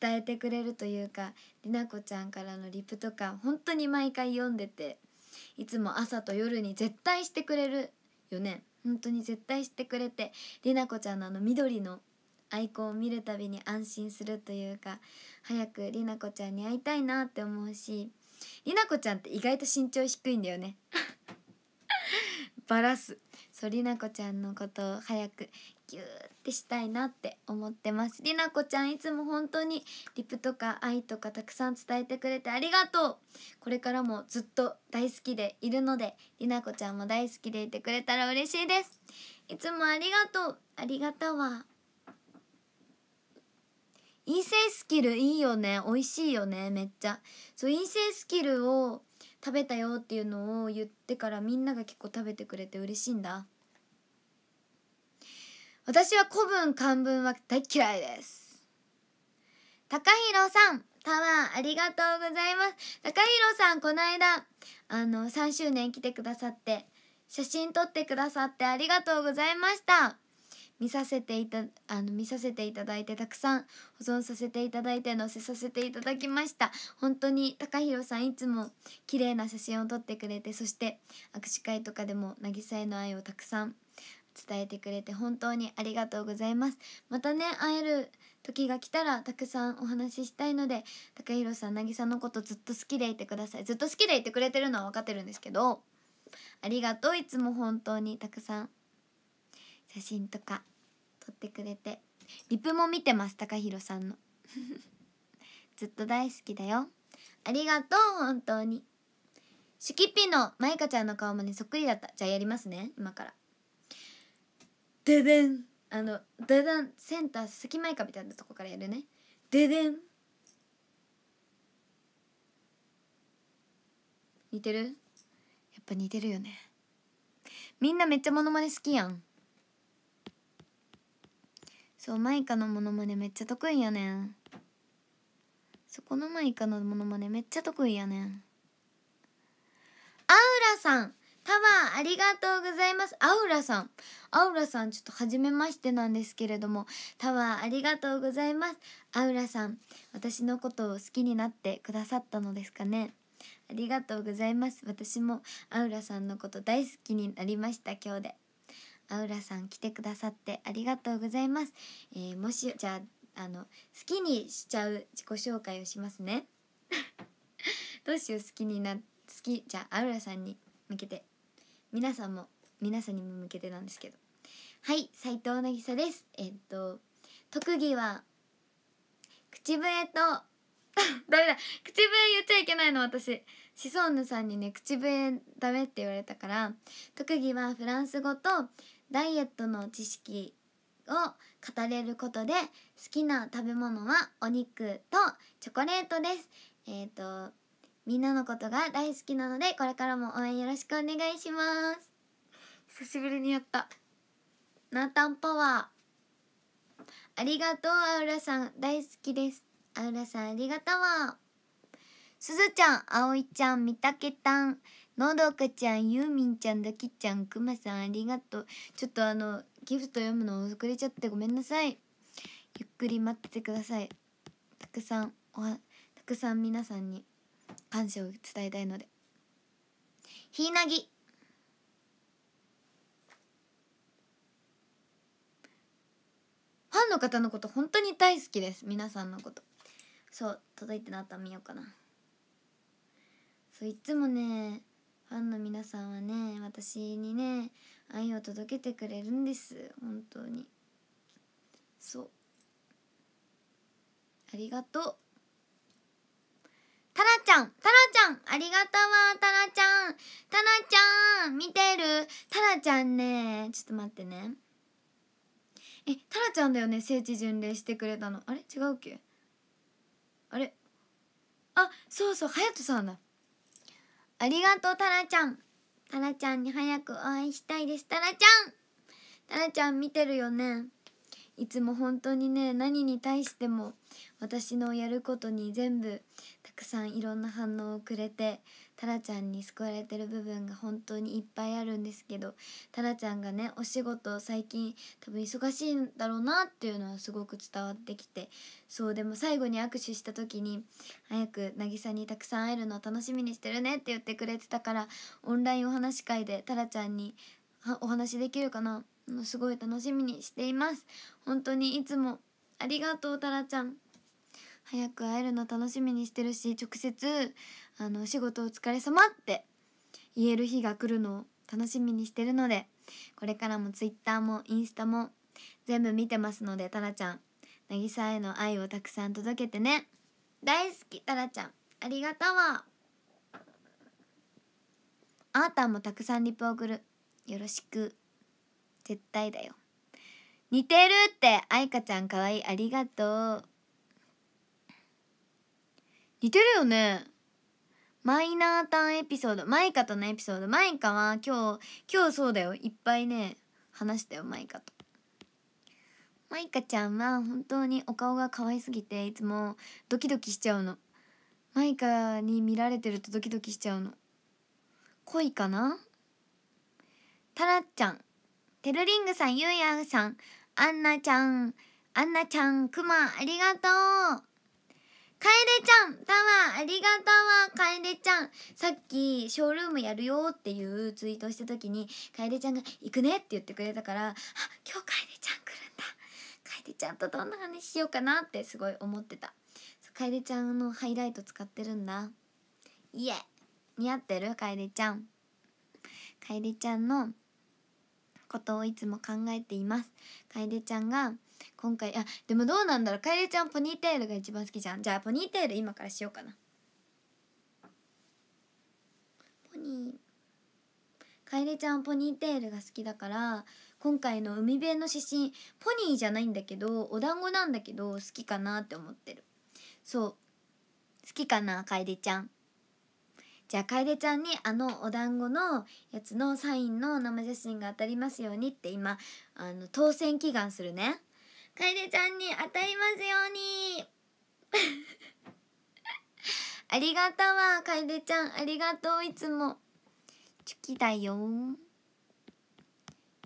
伝えてくれるというかりなこちゃんからのリプとか本当に毎回読んでていつも朝と夜に絶対してくれるよね本当に絶対してくれてりなこちゃんのあの緑のアイコンを見るたびに安心するというか早くりなこちゃんに会いたいなって思うしりなこちゃんって意外と身長低いんだよね バラすそうりなこちゃんのことを早くギューってしたいなって思ってますりなこちゃんいつも本当にリプとか愛とかたくさん伝えてくれてありがとうこれからもずっと大好きでいるのでりなこちゃんも大好きでいてくれたら嬉しいですいつもありがとうありがとうわ陰性スキルいいよね美味しいよねめっちゃそう陰性スキルを食べたよっていうのを言ってからみんなが結構食べてくれて嬉しいんだ私は古文漢文は大嫌いです高弘さんタワーありがとうございます高弘さんこの間あの3周年来てくださって写真撮ってくださってありがとうございました見させていたあの見させていただいてたくさん保存させていただいて載せさせていただきました本当に高弘さんいつも綺麗な写真を撮ってくれてそして握手会とかでも渚への愛をたくさん伝えてくれて本当にありがとうございますまたね会える時が来たらたくさんお話ししたいので高弘さん渚のことずっと好きでいてくださいずっと好きでいてくれてるのは分かってるんですけどありがとういつも本当にたくさん写真とか買ってくれてリプも見てます高弘さんの ずっと大好きだよありがとう本当にシュキピのマイカちゃんの顔もねそっくりだったじゃあやりますね今からででんあのででんセンター佐々木舞香みたいなとこからやるねででん似てるやっぱ似てるよねみんなめっちゃモノマネ好きやんそうマイカのモノマネめっちゃ得意やねんそこのマイカのモノマネめっちゃ得意やねんアウラさんパワーありがとうございます。アウラさん。アウラさん、ちょっと初めましてなんですけれども、タワーありがとうございます。アウラさん、私のことを好きになってくださったのですかね。ありがとうございます。私もアウラさんのこと大好きになりました、今日で。アウラさん来てくださってありがとうございます。えー、もしじゃああの好きにしちゃう自己紹介をしますね。どうしよう好きにな好きじゃあアウラさんに向けて皆さんも皆さんにも向けてなんですけどはい斉藤渚です。えっと特技は口笛と ダメだ口笛言っちゃいけないの私シソンヌさんにね口笛ダメって言われたから特技はフランス語とダイエットの知識を語れることで好きな食べ物はお肉とチョコレートです。えっ、ー、とみんなのことが大好きなのでこれからも応援よろしくお願いします。久しぶりにやった。ナータンパワー。ありがとうアウラさん大好きです。アウラさんありがとう。すずちゃん、あおいちゃん、みたけたん。のどかちゃんゆうみんちゃんだきちゃんくまさんありがとうちょっとあのギフト読むの遅れちゃってごめんなさいゆっくり待っててくださいたくさんおはたくさん皆さんに感謝を伝えたいのでひなぎファンの方のこと本当に大好きです皆さんのことそう届いてなった見ようかなそういつもねファンの皆さんはね私にね愛を届けてくれるんです本当にそうありがとうタラちゃんタラちゃんありがとうわタラちゃんタラちゃん見てるタラちゃんねちょっと待ってねえタラちゃんだよね聖地巡礼してくれたのあれ違うっけあれあそうそう隼人さんだありがとう、タラちゃん。タラちゃんに早くお会いしたいです。タラちゃんタラちゃん見てるよね。いつも本当にね、何に対しても私のやることに全部たくさんいろんな反応をくれて、タラちゃんに救われてる部分が本当にいっぱいあるんですけどタラちゃんがねお仕事最近多分忙しいんだろうなっていうのはすごく伝わってきてそうでも最後に握手した時に「早く渚にたくさん会えるのを楽しみにしてるね」って言ってくれてたからオンラインお話会でタラちゃんにお話できるかなすごい楽しみにしています本当にいつもありがとうタラちゃん早く会えるの楽しみにしてるし直接あのお仕事お疲れ様って言える日が来るのを楽しみにしてるのでこれからも Twitter もインスタも全部見てますのでタラちゃん渚への愛をたくさん届けてね大好きタラちゃんありがとうあーたんもたくさんリプ送るよろしく絶対だよ似てるって愛花ちゃんかわいいありがとう似てるよねマイナータンエピソードマイカとのエピソードマイカは今日今日そうだよいっぱいね話したよマイカとマイカちゃんは本当にお顔が可愛すぎていつもドキドキしちゃうのマイカに見られてるとドキドキしちゃうの恋かなタラちゃんテルリングさんゆうやさんアンナちゃんアンナちゃんクマありがとう楓ちゃんタワーありがとう楓ちゃんさっきショールームやるよっていうツイートした時に楓ちゃんが「行くね」って言ってくれたからあ今日楓ちゃん来るんだ楓ちゃんとどんな話しようかなってすごい思ってた楓ちゃんのハイライト使ってるんだいえ似合ってる楓ちゃん楓ちゃんのことをいつも考えています楓ちゃんが今回あでもどうなんだろう楓ちゃんポニーテールが一番好きじゃんじゃあポニーテール今からしようかなポニー楓ちゃんポニーテールが好きだから今回の海辺の写真ポニーじゃないんだけどお団子なんだけど好きかなって思ってるそう好きかな楓ちゃんじゃあ楓ちゃんにあのお団子のやつのサインの生写真が当たりますようにって今あの当選祈願するね。楓ちゃんに当たりますように ありがとうわ楓ちゃんありがとういつもチュキだよ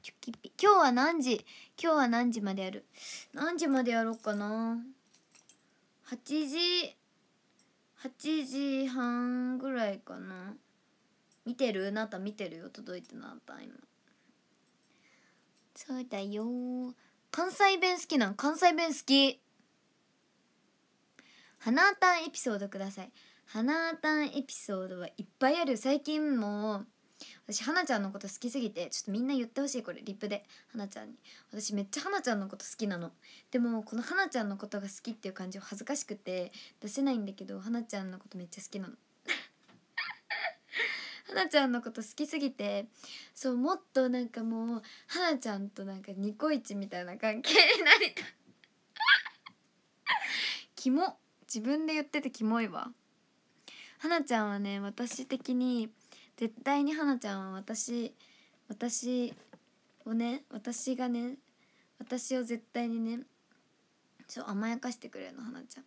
チュキピ今日は何時今日は何時までやる何時までやろうかな8時8時半ぐらいかな見てるなた見てるよ届いてなた今そうだよ関西弁好きなん関西弁好き花あたんエピソードください花あたんエピソードはいっぱいある最近もう私花ちゃんのこと好きすぎてちょっとみんな言ってほしいこれリップで花ちゃんに私めっちゃ花ちゃんのこと好きなのでもこの花ちゃんのことが好きっていう感じを恥ずかしくて出せないんだけど花ちゃんのことめっちゃ好きなの花ちゃんのこと好きすぎてそうもっとなんかもう花ちゃんとなんかニコイチみたいな関係になりたキモ自分で言っててキモいわ花ちゃんはね私的に絶対に花ちゃんは私私をね私がね私を絶対にねちょ甘やかしてくれるの花ちゃん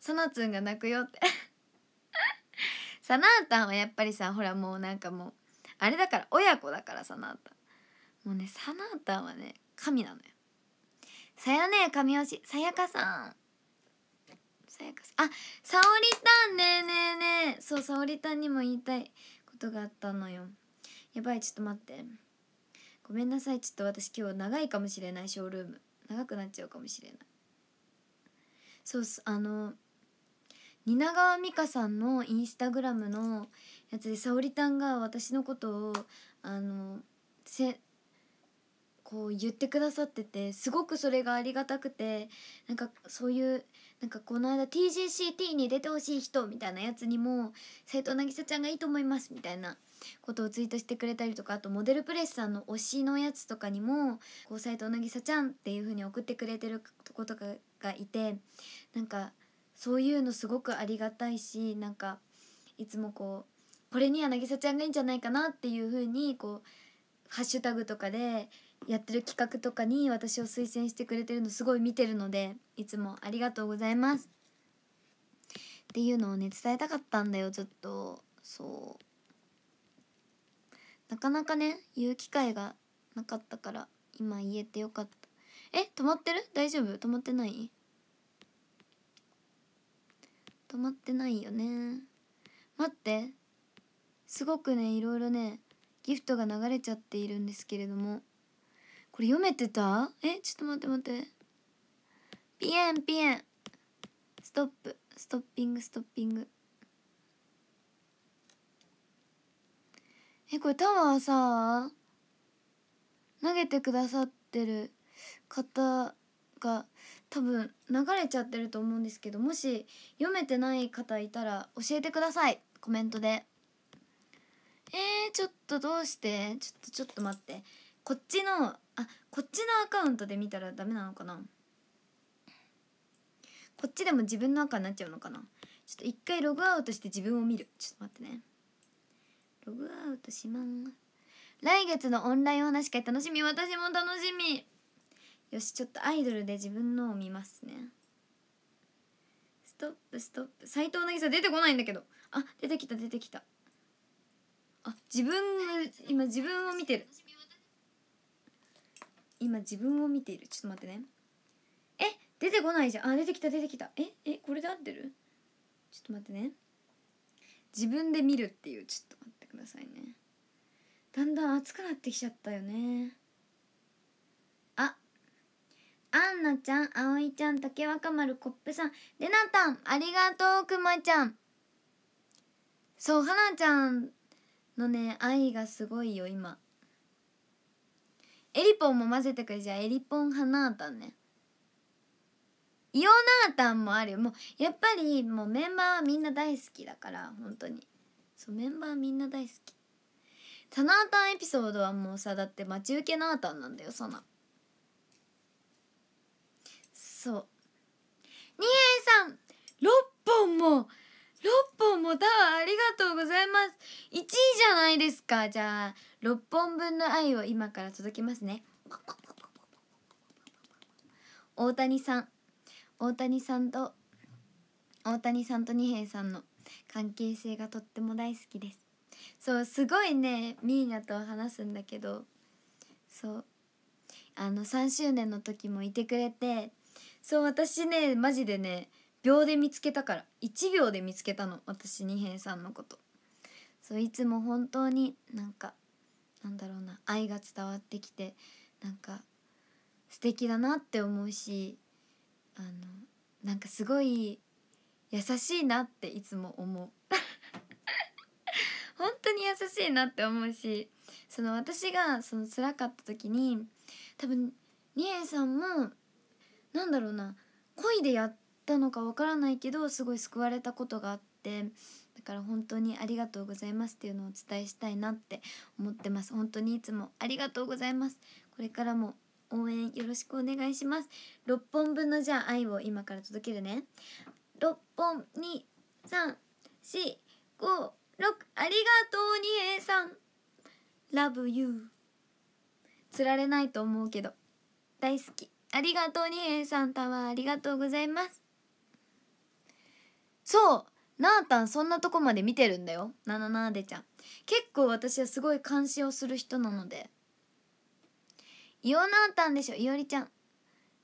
さなつんが泣くよってサナータンはやっぱりさほらもうなんかもうあれだから親子だからサナータンもうねサナータンはね神なのよさやねえ神吉さやかさんさやかさんあさおりたんねえねえねえそうさおりたんにも言いたいことがあったのよやばいちょっと待ってごめんなさいちょっと私今日長いかもしれないショールーム長くなっちゃうかもしれないそうすあの蜷川美香さんのインスタグラムのやつで沙織たんが私のことをあのせこう言ってくださっててすごくそれがありがたくてなんかそういうなんかこの間 TGCT に出てほしい人みたいなやつにも斎藤渚ちゃんがいいと思いますみたいなことをツイートしてくれたりとかあとモデルプレスさんの推しのやつとかにも斎藤渚ちゃんっていうふうに送ってくれてる子とかがいてなんかそういうのすごくありがたいしなんかいつもこうこれには沙ちゃんがいいんじゃないかなっていう風にこうハッシュタグとかでやってる企画とかに私を推薦してくれてるのすごい見てるのでいつもありがとうございますっていうのをね伝えたかったんだよちょっとそうなかなかね言う機会がなかったから今言えてよかったえ止まってる大丈夫止まってない止まってないよね待ってすごくねいろいろねギフトが流れちゃっているんですけれどもこれ読めてたえちょっと待って待ってピエンピエンストップストッピングストッピングえこれタワーさ投げてくださってる方が多分流れちゃってると思うんですけどもし読めてない方いたら教えてくださいコメントでえー、ちょっとどうしてちょっとちょっと待ってこっちのあこっちのアカウントで見たらダメなのかなこっちでも自分の赤になっちゃうのかなちょっと一回ログアウトして自分を見るちょっと待ってねログアウトします来月のオンラインお話会楽しみ私も楽しみよしちょっとアイドルで自分のを見ますねストップストップ斎藤さ出てこないんだけどあ出てきた出てきたあ自分今自分を見てる今自分を見ているちょっと待ってねえ出てこないじゃんあ出てきた出てきたええこれで合ってるちょっと待ってね自分で見るっていうちょっと待ってくださいねだんだん熱くなってきちゃったよねアンナちゃん、あおいちゃん、竹若丸、コップさん、レナタン、ありがとう、くまちゃん。そう、はなちゃんのね、愛がすごいよ、今。エリポンも混ぜてくれ、じゃあ、エリポン、はなたんね。イオナータンもあるよ。もう、やっぱり、もうメンバーはみんな大好きだから、本当に。そう、メンバーみんな大好き。サナータンエピソードはもうさ、だって待ち受けナータンなんだよ、サナ。そう二円さん6本も6本もタワーありがとうございます1位じゃないですかじゃあ6本分の愛を今から届きますね大谷さん大谷さんと大谷さんと二平さんの関係性がとっても大好きですそうすごいねミーナと話すんだけどそうあの3周年の時もいてくれてそう私ねマジでね秒で見つけたから1秒で見つけたの私二平さんのことそういつも本当になんかなんだろうな愛が伝わってきてなんか素敵だなって思うしあのなんかすごい優しいなっていつも思う 本当に優しいなって思うしその私がその辛かった時に多分二平さんもなんだろうな恋でやったのかわからないけどすごい救われたことがあってだから本当にありがとうございますっていうのをお伝えしたいなって思ってます本当にいつもありがとうございますこれからも応援よろしくお願いします6本分のじゃあ愛を今から届けるね6本2345ありがとうにえさん Love you 釣られないと思うけど大好きありがとうにへさんタワーありがとうございますそうなあたんそんなとこまで見てるんだよなななでちゃん結構私はすごい監視をする人なのでいおなあたんでしょいおりちゃん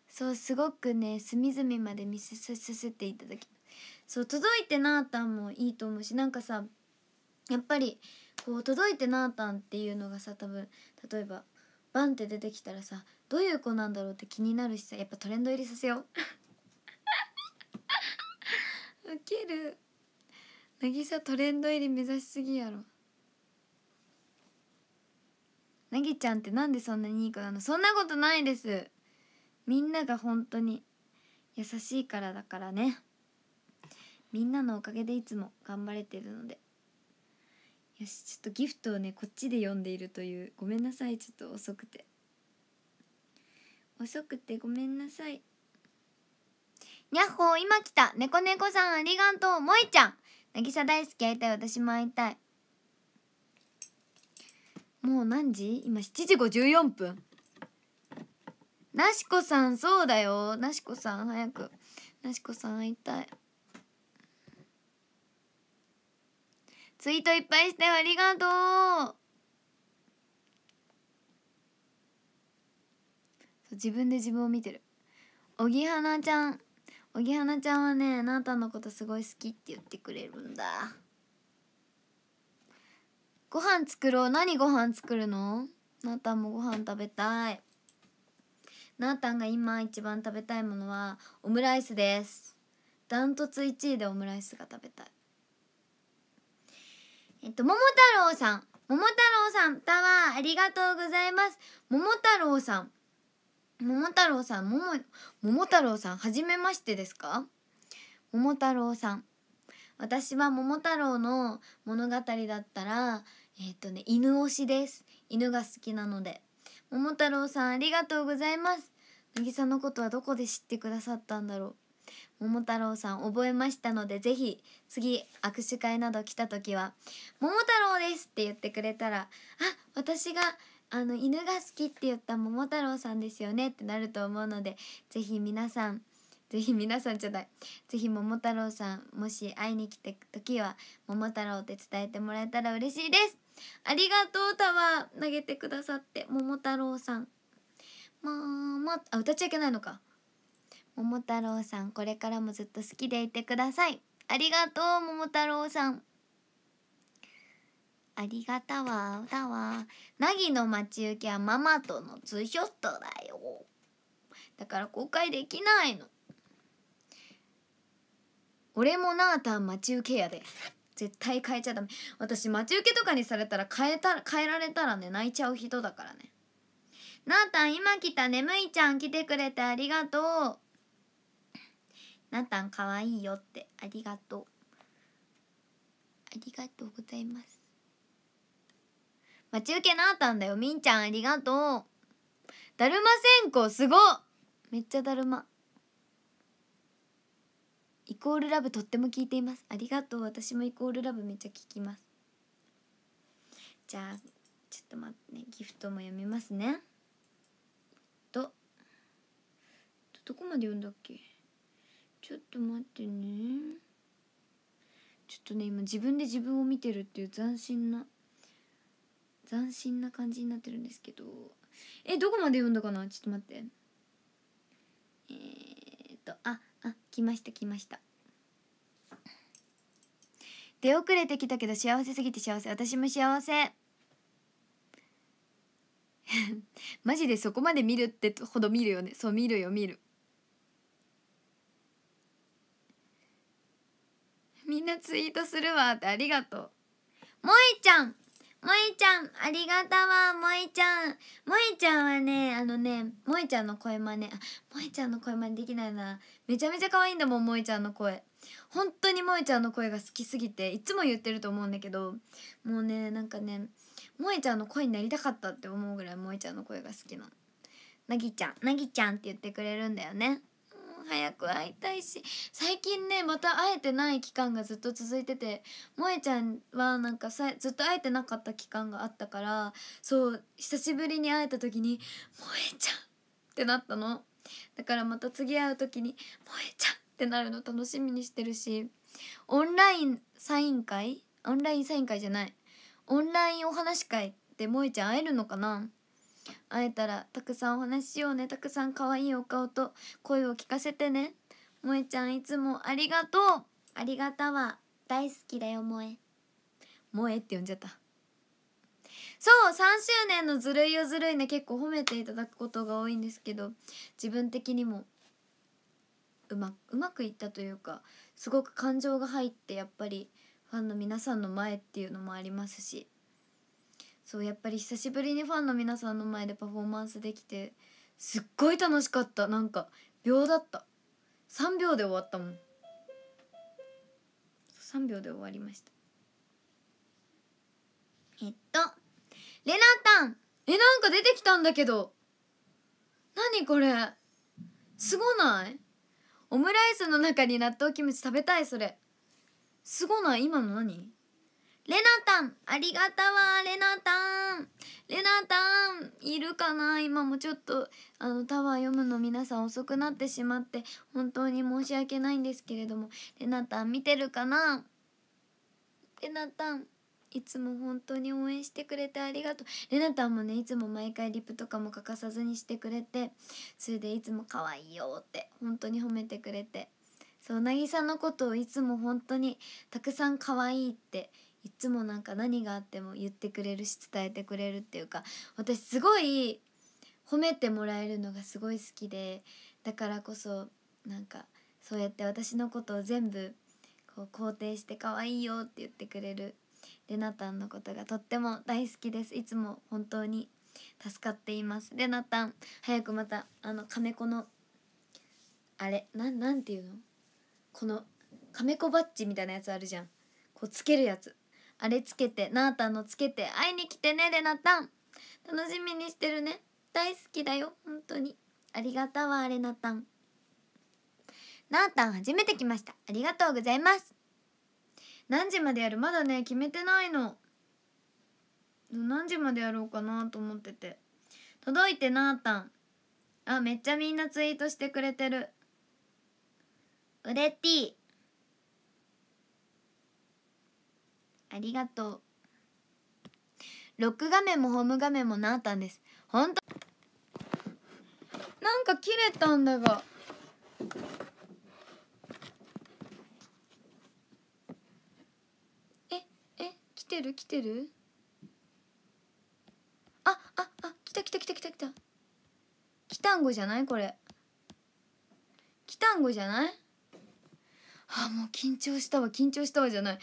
そうすごくね隅々まで見せさせていただきそう届いてなあたんもいいと思うしなんかさやっぱりこう届いてなあたんっていうのがさ多分例えばバンって出てきたらさどういう子なんだろうって気になるしさやっぱトレンド入りさせよう ウケる渚トレンド入り目指しすぎやろなぎちゃんってなんでそんなにいい子なのそんなことないですみんなが本当に優しいからだからねみんなのおかげでいつも頑張れてるのでよしちょっとギフトをねこっちで読んでいるというごめんなさいちょっと遅くて遅くてごめんなさいにゃっほー今来た猫猫さんありがとうもちゃん渚大好き会いたい私も会いたいもう何時今7時54分なしこさんそうだよなしこさん早くなしこさん会いたいツイートいっぱいしてありがとう自分で自分を見てるおぎはなちゃんおぎはなちゃんはねあなたのことすごい好きって言ってくれるんだご飯作ろう何ご飯作るのなたもご飯食べたいなたが今一番食べたいものはオムライスですダントツ1位でオムライスが食べたいえっと、桃太郎さん。桃太郎さん、タワー、ありがとうございます。桃太郎さん。桃太郎さん、桃、桃太郎さん、はじめましてですか桃太郎さん。私は桃太郎の物語だったら、えっ、とね、犬推しです。犬が好きなので。桃太郎さん、ありがとうございます。渚のことはどこで知ってくださったんだろう。桃太郎さん覚えましたのでぜひ次握手会など来た時は「桃太郎です」って言ってくれたら「あ私があの犬が好きって言った桃太郎さんですよね」ってなると思うのでぜひ皆さんぜひ皆さんじゃないぜひ桃太郎さんもし会いに来た時は「桃太郎」って伝えてもらえたら嬉しいですありがとうタワー投げてくださって桃太郎さんまあまああ歌っちゃいけないのか桃太郎さんこれからもずっと好きでいてくださいありがとう桃太郎さんありがたわだわなぎの待ち受けはママとのツーショットだよだから公開できないの俺もなーたん待ち受けやで絶対変えちゃダメ私待ち受けとかにされたら変えた変えられたらね泣いちゃう人だからねなーたん今来た眠いちゃん来てくれてありがとうなたんかわいいよってありがとうありがとうございます待ち受けなたんだよみんちゃんありがとうだるま線香すごめっちゃだるまイコールラブとっても聞いていますありがとう私もイコールラブめっちゃ聞きますじゃあちょっと待って、ね、ギフトも読みますねとどこまで読んだっけちょっと待ってねちょっとね今自分で自分を見てるっていう斬新な斬新な感じになってるんですけどえどこまで読んだかなちょっと待ってえー、っとああ来ました来ました出遅れてきたけど幸せすぎて幸せ私も幸せ マジでそこまで見るってほど見るよねそう見るよ見るみんなツイートするわってありがとう。萌ちゃん萌ちゃんありがとわ萌ちゃん萌ちゃんはねあのね萌ちゃんの声真似あ萌ちゃんの声真似できないなめちゃめちゃ可愛いんだもん萌ちゃんの声本当に萌ちゃんの声が好きすぎていつも言ってると思うんだけどもうねなんかね萌ちゃんの声になりたかったって思うぐらい萌ちゃんの声が好きなのなぎちゃんなぎちゃんって言ってくれるんだよね早く会いたいし最近ねまた会えてない期間がずっと続いてて萌ちゃんはなんかさずっと会えてなかった期間があったからそう久しぶりに会えた時に「萌えちゃん!」ってなったのだからまた次会う時に「萌えちゃん!」ってなるの楽しみにしてるしオンラインサイン会オンラインサイン会じゃないオンラインお話会って萌ちゃん会えるのかな会えたらたくさんお話ししようねたくさん可愛いお顔と声を聞かせてね萌ちゃんいつもありがとうありがたは大好きだよ萌え萌えって呼んじゃったそう3周年のずるいよずるいね結構褒めていただくことが多いんですけど自分的にもうまうまくいったというかすごく感情が入ってやっぱりファンの皆さんの前っていうのもありますしそうやっぱり久しぶりにファンの皆さんの前でパフォーマンスできてすっごい楽しかったなんか秒だった3秒で終わったもん3秒で終わりましたえっとレナタンえなんか出てきたんだけど何これすごないオムライスの中に納豆キムチ食べたいそれすごない今の何レナタンありがたわレナタンレナタンいるかな今もちょっとあのタワー読むの皆さん遅くなってしまって本当に申し訳ないんですけれどもレナタン見てるかなレナタンいつも本当に応援してくれてありがとうレナタンもねいつも毎回リプとかも欠かさずにしてくれてそれでいつも可愛いよって本当に褒めてくれてそうなぎんのことをいつも本当にたくさん可愛いっていつもなんか何があっても言ってくれるし伝えてくれるっていうか私すごい褒めてもらえるのがすごい好きでだからこそなんかそうやって私のことを全部こう肯定して可愛いよって言ってくれるレナタンのことがとっても大好きですいつも本当に助かっていますレナタン早くまたあのカメ子のあれなんなんていうのこのカメ子バッジみたいなやつあるじゃんこうつけるやつあれつけてなあたんのつけて会いに来てねレナタン楽しみにしてるね大好きだよ本当にありがとうわレナタンなあたん初めて来ましたありがとうございます何時までやるまだね決めてないの何時までやろうかなと思ってて届いてなあたんあめっちゃみんなツイートしてくれてるうれっィーありがとう。ロック画面もホーム画面もなったんです。本当。なんか切れたんだが。え、え、来てる来てるあ、あ、あ、来た来た来た来た来た。来たんごじゃないこれ。来たんごじゃないあもう緊張したわ緊張したわじゃない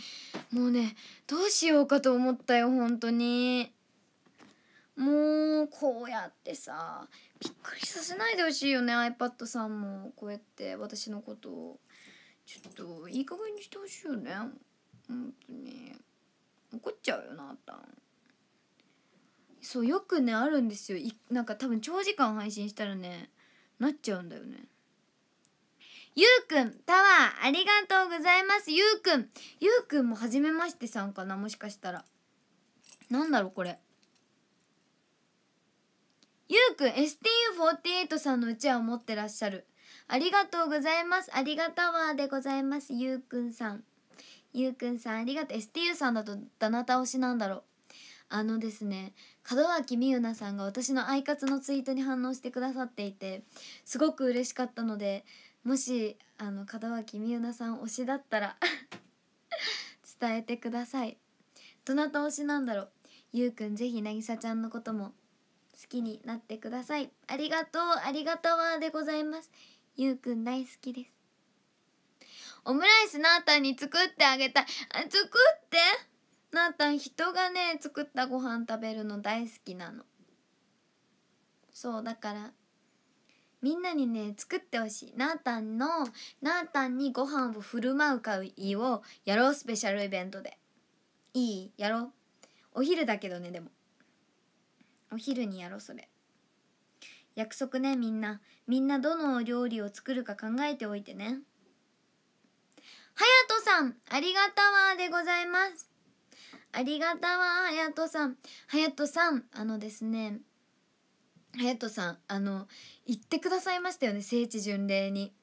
もうねどうしようかと思ったよ本当にもうこうやってさびっくりさせないでほしいよね iPad さんもこうやって私のことをちょっといい加減にしてほしいよね本当に怒っちゃうよなあったんそうよくねあるんですよいなんか多分長時間配信したらねなっちゃうんだよねゆうくん、タワー、ありがとうございます。ゆうくん。ゆうくんも初めましてさんかな、もしかしたら。なんだろう、これ。ゆうくん、STU48 さんのうちわを持ってらっしゃる。ありがとうございます。ありがタワーでございます。ゆうくんさん。ゆうくんさん、ありがとう。STU さんだと、だなた推しなんだろう。あのですね門脇美優奈さんが私の「アイカツ」のツイートに反応してくださっていてすごく嬉しかったのでもしあの門脇美優奈さん推しだったら 伝えてくださいどなた推しなんだろうゆうくんぜひなぎさちゃんのことも好きになってくださいありがとうありがとうでございますゆうくん大好きですオムライスなあたんに作ってあげたいあ作ってなあたん人がね作ったご飯食べるの大好きなのそうだからみんなにね作ってほしいなーたんのなーたんにご飯を振る舞う会をやろうスペシャルイベントでいいやろうお昼だけどねでもお昼にやろうそれ約束ねみんなみんなどの料理を作るか考えておいてねはやとさんありがたわでございますありがたわはやとさんはやとさんあのですねはやとさんあの行ってくださいましたよね聖地巡礼に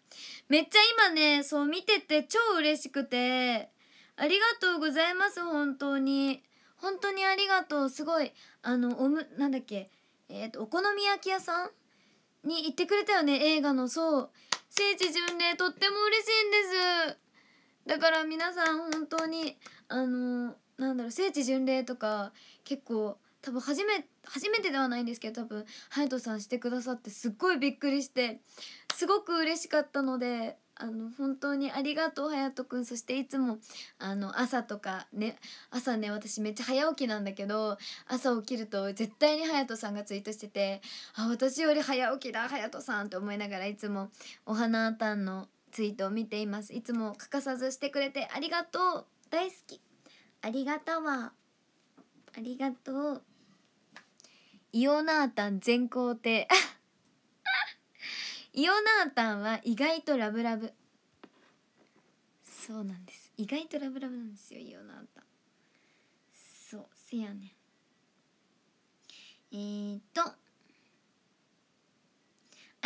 めっちゃ今ねそう見てて超嬉しくてありがとうございます本当に本当にありがとうすごいあのおむなんだっけえっ、とお好み焼き屋さんに行ってくれたよね映画のそう聖地巡礼とっても嬉しいんですだから皆さん本当にあのなんだろう聖地巡礼とか結構多分初め初めてではないんですけど多分隼人さんしてくださってすっごいびっくりしてすごく嬉しかったのであの本当にありがとう隼人くんそしていつもあの朝とかね朝ね私めっちゃ早起きなんだけど朝起きると絶対に隼人さんがツイートしててあ私より早起きだ隼人さんと思いながらいつもお花あたんのツイートを見ていますいつも欠かさずしてくれてありがとう大好きありがたわありがとうイオナータン全皇帝 イオナータンは意外とラブラブそうなんです意外とラブラブなんですよイオナータンそうせやねんえー、っとあ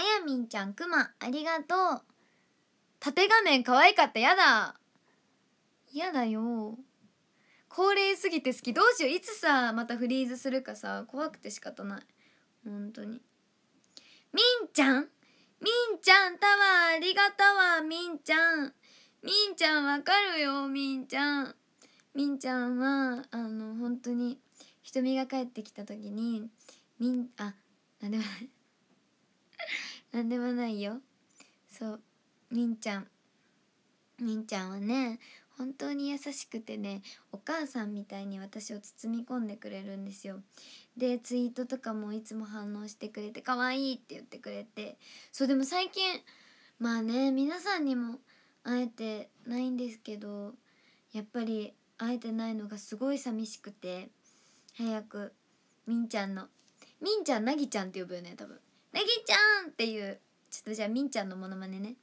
やみんちゃんくまありがとう縦画面可愛かったやだやだよ高齢すぎて好きどうしよういつさまたフリーズするかさ怖くて仕方ない本当にみんちゃんみんちゃんタワーありがたわみんちゃんみんちゃんわかるよみんちゃんみんちゃんはあの本当に瞳が帰ってきた時にみんあなんでもない なんでもないよそうみんちゃんみんちゃんはね本当に優しくてねお母さんみたいに私を包み込んでくれるんですよでツイートとかもいつも反応してくれて可愛いって言ってくれてそうでも最近まあね皆さんにも会えてないんですけどやっぱり会えてないのがすごい寂しくて早くみんちゃんのみんちゃんなぎちゃんって呼ぶよね多分なぎちゃんっていうちょっとじゃあみんちゃんのモノマネね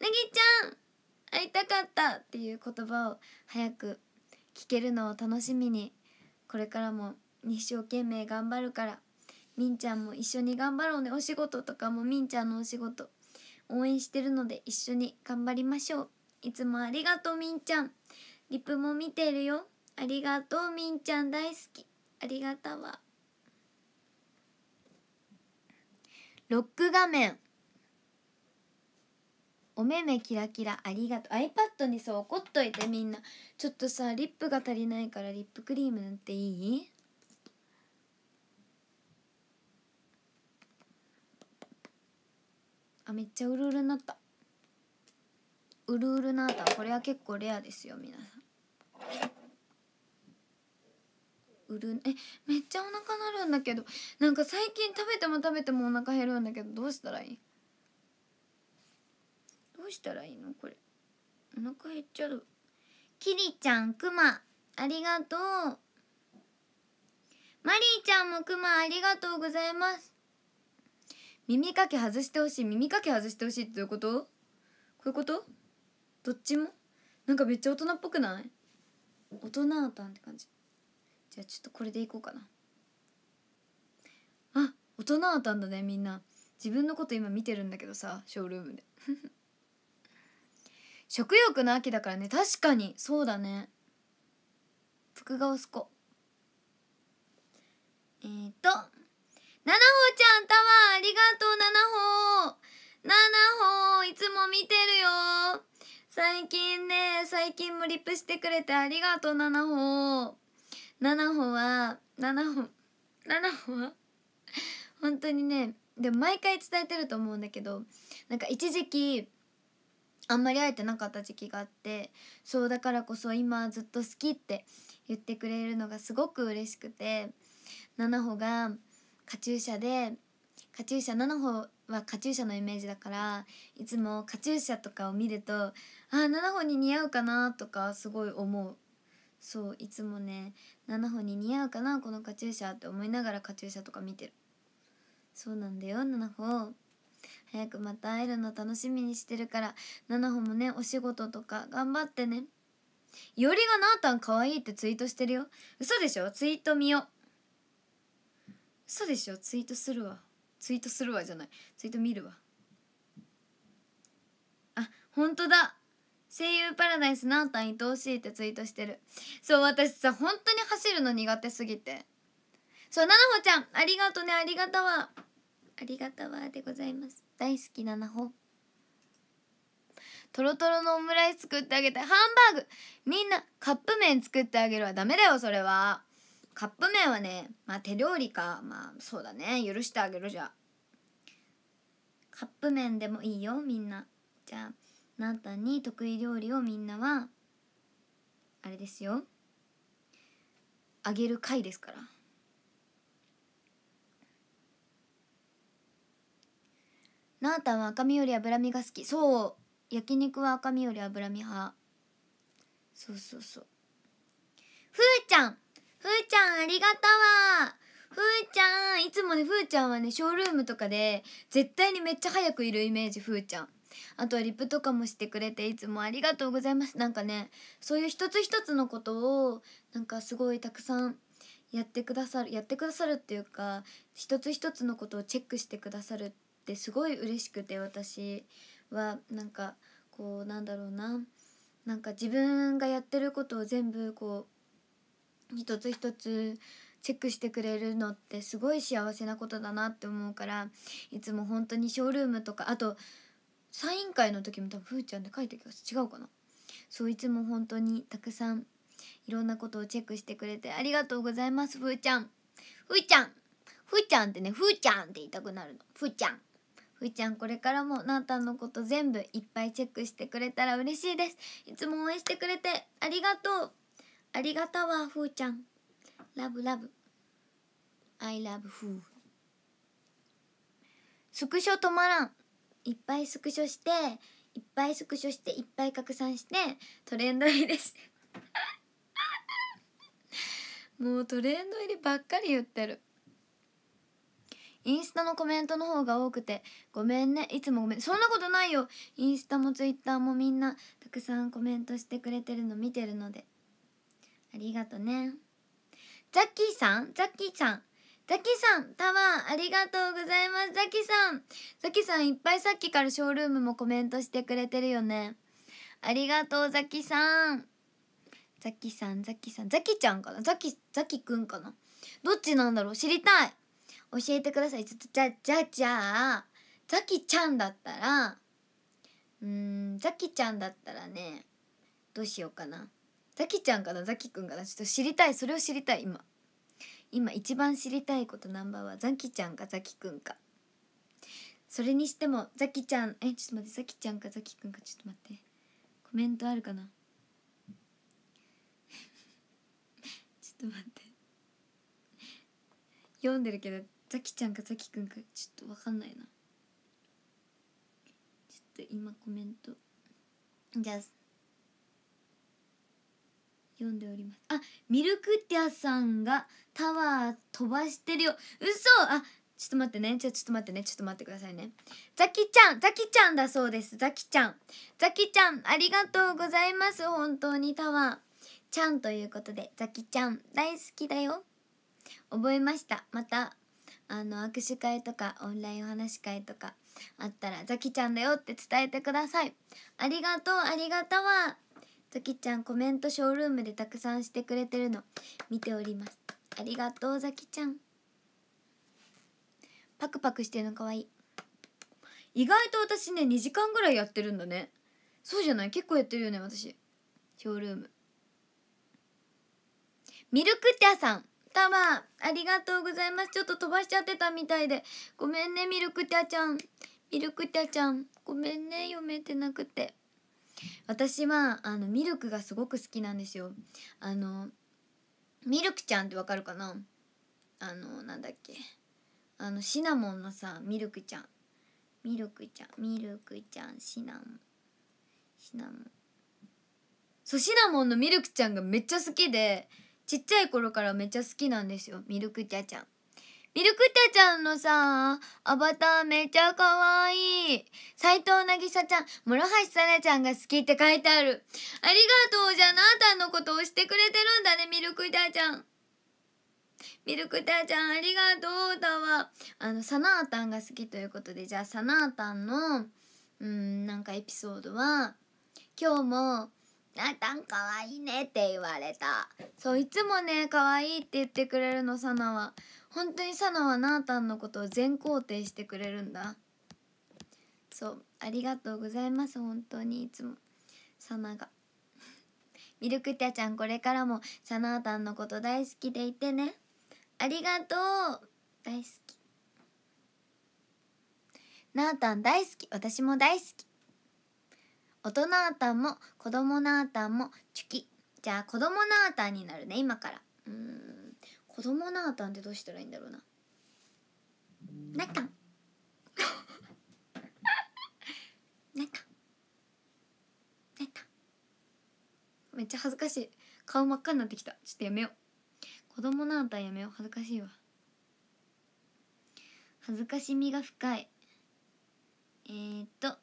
なぎちゃん会いたかったっていう言葉を早く聞けるのを楽しみにこれからも一生懸命頑張るからみんちゃんも一緒に頑張ろうねお仕事とかもみんちゃんのお仕事応援してるので一緒に頑張りましょういつもありがとうみんちゃんリプも見てるよありがとうみんちゃん大好きありがたわロック画面おめめキラキラありがとう iPad にそう怒っといてみんなちょっとさリップが足りないからリップクリーム塗っていいあめっちゃうるうるになったうるうるなったこれは結構レアですよ皆さんうるえめっちゃお腹なるんだけどなんか最近食べても食べてもお腹減るんだけどどうしたらいいどうしたらいいのこれお腹減っちゃうキリちゃんくまありがとうマリーちゃんもくまありがとうございます耳かき外してほしい耳かき外してほしいってどういうことこういうことどっちもなんかめっちゃ大人っぽくない大人なたんって感じじゃあちょっとこれでいこうかなあ大人なたんだねみんな自分のこと今見てるんだけどさショールームで食欲の秋だからね確かにそうだね徳川すこえっ、と「ななほちゃんタワーありがとうななほななほいつも見てるよ最近ね最近もリップしてくれてありがとうななほななほはななほななほは本当にねでも毎回伝えてると思うんだけどなんか一時期あんまり会えてなかった時期があってそうだからこそ今ずっと好きって言ってくれるのがすごく嬉しくて々穂がカチューシャでカチューシャ々穂はカチューシャのイメージだからいつもカチューシャとかを見るとあ々穂に似合うかなとかすごい思うそういつもね七穂に似合うかなこのカチューシャって思いながらカチューシャとか見てるそうなんだよ七穂早くまた会えるの楽しみにしてるから々穂もねお仕事とか頑張ってねよりがなーたん可愛いってツイートしてるよ嘘でしょツイート見よ嘘でしょツイートするわツイートするわじゃないツイート見るわあ本当だ声優パラダイスなーたん愛おしいってツイートしてるそう私さ本当に走るの苦手すぎてそうななほちゃんありがとねありがとうわありがとわでございます大好きななほとろとろのオムライス作ってあげい。ハンバーグみんなカップ麺作ってあげるはダメだよそれはカップ麺はねまあ手料理かまあそうだね許してあげるじゃカップ麺でもいいよみんなじゃあなたに得意料理をみんなはあれですよあげる回ですからなあたんは赤身より脂身が好きそう焼肉は赤身より脂身派そうそうそうふーちゃんふーちゃんありがとうわふーちゃんいつもねふーちゃんはねショールームとかで絶対にめっちゃ早くいるイメージふーちゃんあとはリップとかもしてくれていつもありがとうございますなんかねそういう一つ一つのことをなんかすごいたくさんやってくださるやってくださるっていうか一つ一つのことをチェックしてくださるってすごい嬉しくて私はなんかこうなんだろうななんか自分がやってることを全部こう一つ一つチェックしてくれるのってすごい幸せなことだなって思うからいつも本当にショールームとかあとサイン会の時も多分ふーちゃんで書いてきます違うかなそういつも本当にたくさんいろんなことをチェックしてくれてありがとうございますふーちゃんふーちゃんふーちゃんってねふーちゃんって言いたくなるのふーちゃんふーちゃんこれからもなーたんのこと全部いっぱいチェックしてくれたら嬉しいですいつも応援してくれてありがとうありがたわふーちゃんラブラブ I love ふースクショ止まらんいっぱいスクショしていっぱいスクショしていっぱい拡散してトレンド入りです もうトレンド入りばっかり言ってるインスタのコメントの方が多くてごめんねいつもごめんそんなことないよインスタもツイッターもみんなたくさんコメントしてくれてるの見てるのでありがとねザッキーさんザッキーさんザキさん、タワー、ありがとうございます。ザキさん。ザキさん、いっぱいさっきからショールームもコメントしてくれてるよね。ありがとう、ザキさん。ザキさん、ザキさん、ザキちゃんかなザキ、ザキくんかなどっちなんだろう知りたい。教えてくださいじゃじゃじゃあザキちゃんだったらうんザキちゃんだったらねどうしようかなザキちゃんかなザキくんかなちょっと知りたいそれを知りたい今今一番知りたいことナンバーはザキちゃんかザキくんかそれにしてもザキちゃんえちょっと待ってザキちゃんかザキくんかちょっと待ってコメントあるかな ちょっと待って読んでるけどザキちゃんかザキくんかちょっとわかんないなちょっと今コメントじゃあ読んでおりますあミルクティアさんがタワー飛ばしてるよ嘘あちょっと待ってねちょちょっと待ってねちょっと待ってくださいねザキちゃんザキちゃんだそうですザキちゃんザキちゃんありがとうございます本当にタワーちゃんということでザキちゃん大好きだよ覚えましたまたあの握手会とかオンラインお話会とかあったらザキちゃんだよって伝えてくださいありがとうありがとうわザキちゃんコメントショールームでたくさんしてくれてるの見ておりますありがとうザキちゃんパクパクしてるのかわいい意外と私ね2時間ぐらいやってるんだねそうじゃない結構やってるよね私ショールームミルクティアさんタバありがとうございます。ちょっと飛ばしちゃってたみたいで。ごめんね、ミルクティアちゃん。ミルクティアちゃん。ごめんね、読めてなくて。私は、あの、ミルクがすごく好きなんですよ。あの、ミルクちゃんってわかるかなあの、なんだっけ。あの、シナモンのさ、ミルクちゃん。ミルクちゃん、ミルクちゃん、シナモン。シナモン。そう、シナモンのミルクちゃんがめっちゃ好きで、ちっちゃい頃からめっちゃ好きなんですよミルクティアちゃんミルクティアちゃんのさアバターめっちゃかわいい斎藤なぎさちゃん諸橋さなちゃんが好きって書いてあるありがとうじゃなあたんのことをしてくれてるんだねミルクティアちゃんミルクティアちゃんありがとうだわあのさなーたんが好きということでじゃあさなーたんのうんなんかエピソードは今日もあたんかわいいねって言われたそういつもねかわいいって言ってくれるのサナは本当にサナはなあたんのことを全肯定してくれるんだそうありがとうございます本当にいつもサナがミルクティアちゃんこれからもサナあたんのこと大好きでいてねありがとう大好きなあたん大好き私も大好き大人あたんも子供なあたんもチュキじゃあ子供なあたんになるね今からうん子供なあたんってどうしたらいいんだろうななかんなかんなかんめっちゃ恥ずかしい顔真っ赤になってきたちょっとやめよう子供なあたんやめよう恥ずかしいわ恥ずかしみが深いえー、っと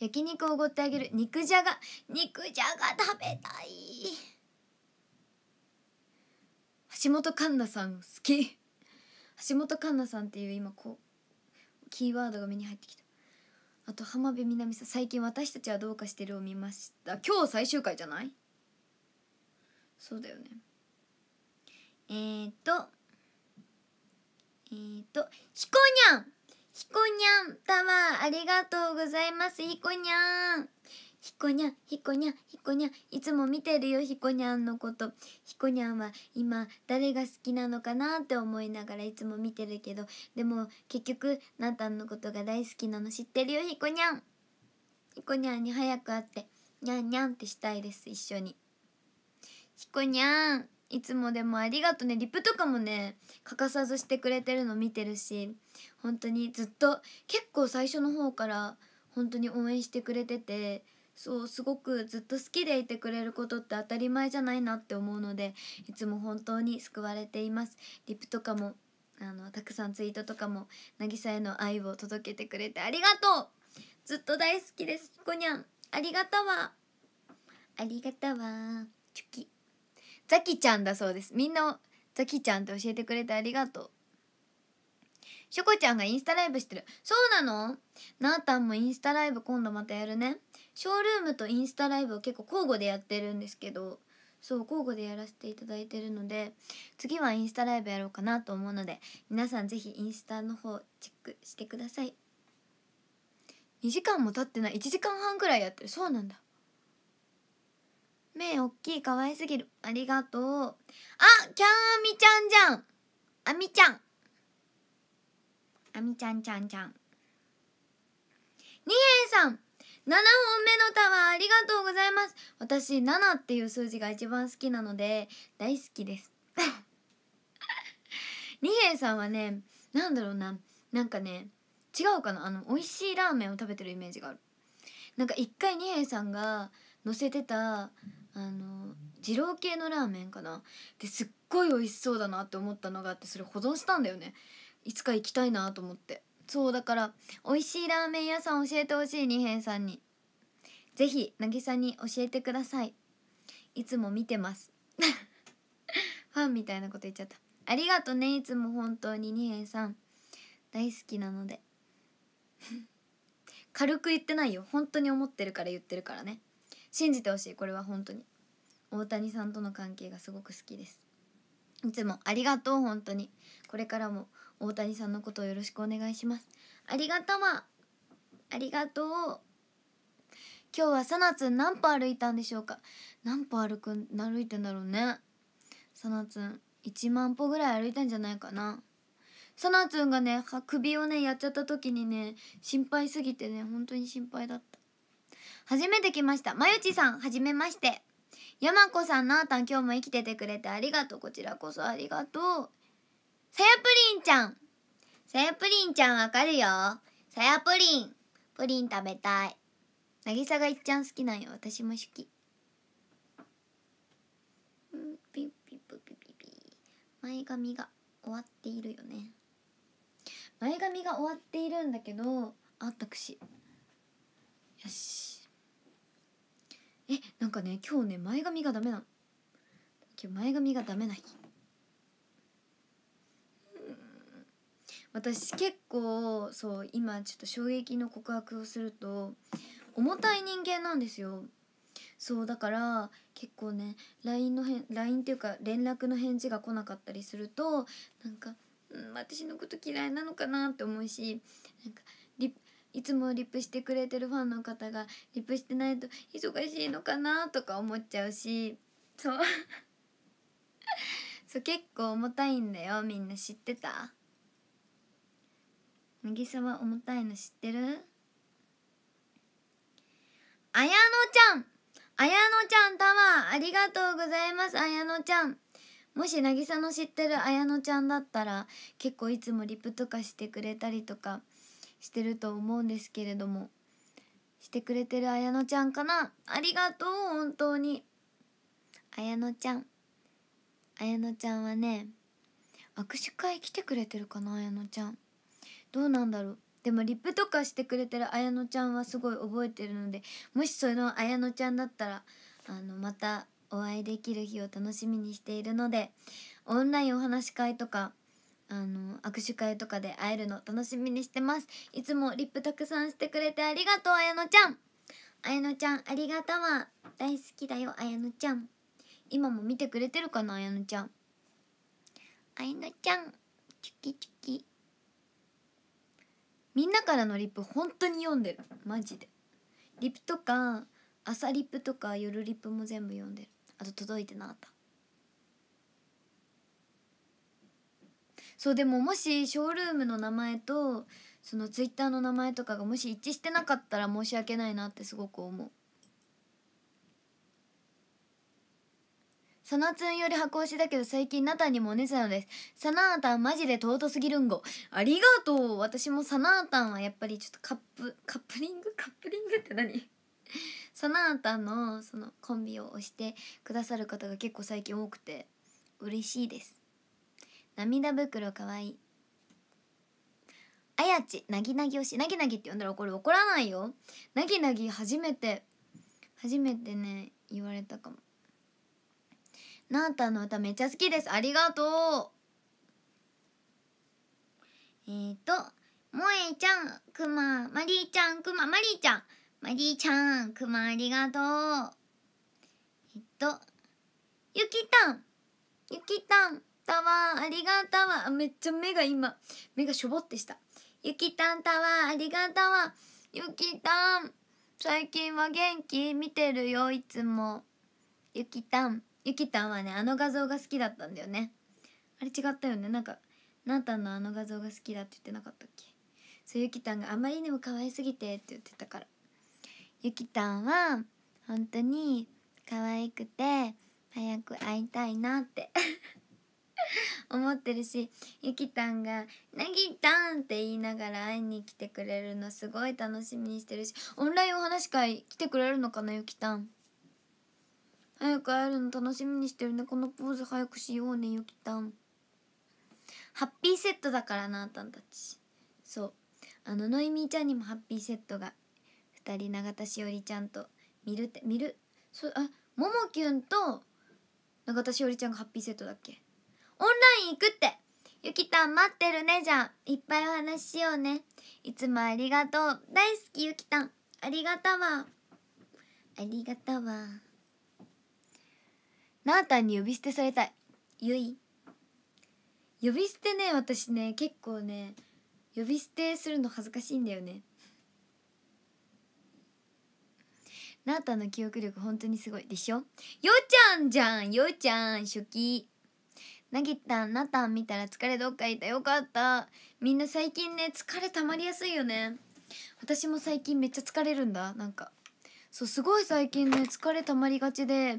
焼肉をおごってあげる肉じゃが肉じゃが食べたい橋本環奈さん好き橋本環奈さんっていう今こうキーワードが目に入ってきたあと浜辺美波さん最近私たちはどうかしてるを見ました今日最終回じゃないそうだよねえー、っとえー、っとひこにゃんひこにゃんタワーありがとうございますひこにゃんひこにゃんひこにゃんひこにゃんいつも見てるよひこにゃんのことひこにゃんは今誰が好きなのかなって思いながらいつも見てるけどでも結局なたんのことが大好きなの知ってるよひこにゃんひこにゃんに早く会ってにゃんにゃんってしたいです一緒にひこにゃんいつもでもありがとうねリップとかもね欠かさずしてくれてるの見てるし本当にずっと結構最初の方から本当に応援してくれててそうすごくずっと好きでいてくれることって当たり前じゃないなって思うのでいつも本当に救われていますリップとかもあのたくさんツイートとかも渚への愛を届けてくれてありがとうずっと大好きですこにゃんありがとうわありがとうわチュキザキちゃんだそうですみんなザキちゃんって教えてくれてありがとうしょこちゃんがインスタライブしてるそうなのなあたんもインスタライブ今度またやるねショールームとインスタライブを結構交互でやってるんですけどそう交互でやらせていただいてるので次はインスタライブやろうかなと思うので皆さん是非インスタの方チェックしてください2時間も経ってない1時間半ぐらいやってるそうなんだ目おっきい可愛すぎるありがとうあキャンアミちゃんじゃんあみちゃんあみちゃんちゃんちゃんにえさん7本目のタワーありがとうございます私7っていう数字が一番好きなので大好きですにえ さんはねなんだろうななんかね違うかなあの美味しいラーメンを食べてるイメージがあるなんか一回二平さんが載せてたあの二郎系のラーメンかなですっごい美味しそうだなって思ったのがあってそれ保存したんだよねいつか行きたいなと思ってそうだから美味しいラーメン屋さん教えてほしい二平さんにぜひ渚に教えてくださいいつも見てます ファンみたいなこと言っちゃったありがとねいつも本当に二平さん大好きなので 軽く言ってないよ本当に思ってるから言ってるからね信じてほしいこれは本当に大谷さんとの関係がすごく好きですいつもありがとう本当にこれからも大谷さんのことをよろしくお願いしますありがとまありがとう今日はさなつん何歩歩いたんでしょうか何歩歩く歩いてんだろうねさなつん1万歩ぐらい歩いたんじゃないかなさなつんがね首をねやっちゃった時にね心配すぎてね本当に心配だった初めて来ましたまゆちさんはじめましてやまこさんなあたん今日も生きててくれてありがとうこちらこそありがとうさやプリンちゃんさやプリンちゃんわかるよさやプリンプリン食べたいなぎさがいっちゃん好きなんよ私も好きピッピッピッピッピ前髪が終わっているよね前髪が終わっているんだけどあったくしよしえなんかね今日ね前髪がダメなの今日前髪がダメな日私結構そう今ちょっと衝撃の告白をすると重たい人間なんですよそうだから結構ね LINE のへん LINE っていうか連絡の返事が来なかったりするとなんか、うん、私のこと嫌いなのかなって思うしなんかいつもリップしてくれてるファンの方がリップしてないと忙しいのかなとか思っちゃうしそう そう結構重たいんだよみんな知ってた渚は重たいの知ってる綾乃ちゃん綾乃ちゃんタワーありがとうございます綾乃ちゃんもし渚の知ってる綾乃ちゃんだったら結構いつもリップとかしてくれたりとかしてると思うんですけれどもしてくれてる綾乃ちゃんかなありがとう本当に綾乃ちゃん綾乃ちゃんはね握手会来てくれてるかな綾乃ちゃんどうなんだろうでもリップとかしてくれてる綾乃ちゃんはすごい覚えてるのでもしその綾乃ちゃんだったらあのまたお会いできる日を楽しみにしているのでオンラインお話し会とかあの握手会とかで会えるの楽しみにしてますいつもリップたくさんしてくれてありがとうあやのちゃんあやのちゃんありがとう大好きだよあやのちゃん今も見てくれてるかなあやのちゃんあやのちゃんチュキチュキみんなからのリップ本当に読んでるマジでリップとか朝リップとか夜リップも全部読んでるあと届いてなかったそうでももしショールームの名前とそのツイッターの名前とかがもし一致してなかったら申し訳ないなってすごく思うサナツンより箱推しだけど最近ナタにもお姉さんです。サナータンマジで尊すぎるんご。ありがとう私もサナータンはやっぱりちょっとカップ、カップリングカップリングって何サナータンのそのコンビを押してくださる方が結構最近多くて嬉しいです。涙袋かわいいあやちなぎなぎ推しなぎなぎって呼んだらこれ怒らないよなぎなぎ初めて初めてね言われたかもなーたの歌めっちゃ好きですありがとうえーともえちゃんくままりーちゃんくままりーちゃんまりーちゃんくまありがとうえっとゆきたんゆきたんたわありがとうめっちゃ目が今目がしょぼってしたゆきたんたわありがとうゆきたん最近は元気見てるよいつもゆきたんゆきたんはねあの画像が好きだったんだよねあれ違ったよねなんかなたのあの画像が好きだって言ってなかったっけそうゆきたんがあまりにも可愛すぎてって言ってたからゆきたんは本当に可愛くて早く会いたいなって 思ってるしゆきたんが「なぎたん!」って言いながら会いに来てくれるのすごい楽しみにしてるしオンラインお話会来てくれるのかなゆきたん早く会えるの楽しみにしてるねこのポーズ早くしようねゆきたんハッピーセットだからなあたんたちそうあののいみーちゃんにもハッピーセットが2人永田しおりちゃんと見るって見るそあももきゅんと永田しおりちゃんがハッピーセットだっけオンライン行くってゆきたん待ってるねじゃんいっぱいお話ししようねいつもありがとう大好きゆきたんありがたわありがたわなあたんに呼び捨てされたいゆい呼び捨てね私ね結構ね呼び捨てするの恥ずかしいんだよねなあたんの記憶力本当にすごいでしょよちゃんじゃんよちゃん初期なぎたんなたん見たら疲れどっかいたよかったみんな最近ね疲れたまりやすいよね私も最近めっちゃ疲れるんだなんかそうすごい最近ね疲れたまりがちで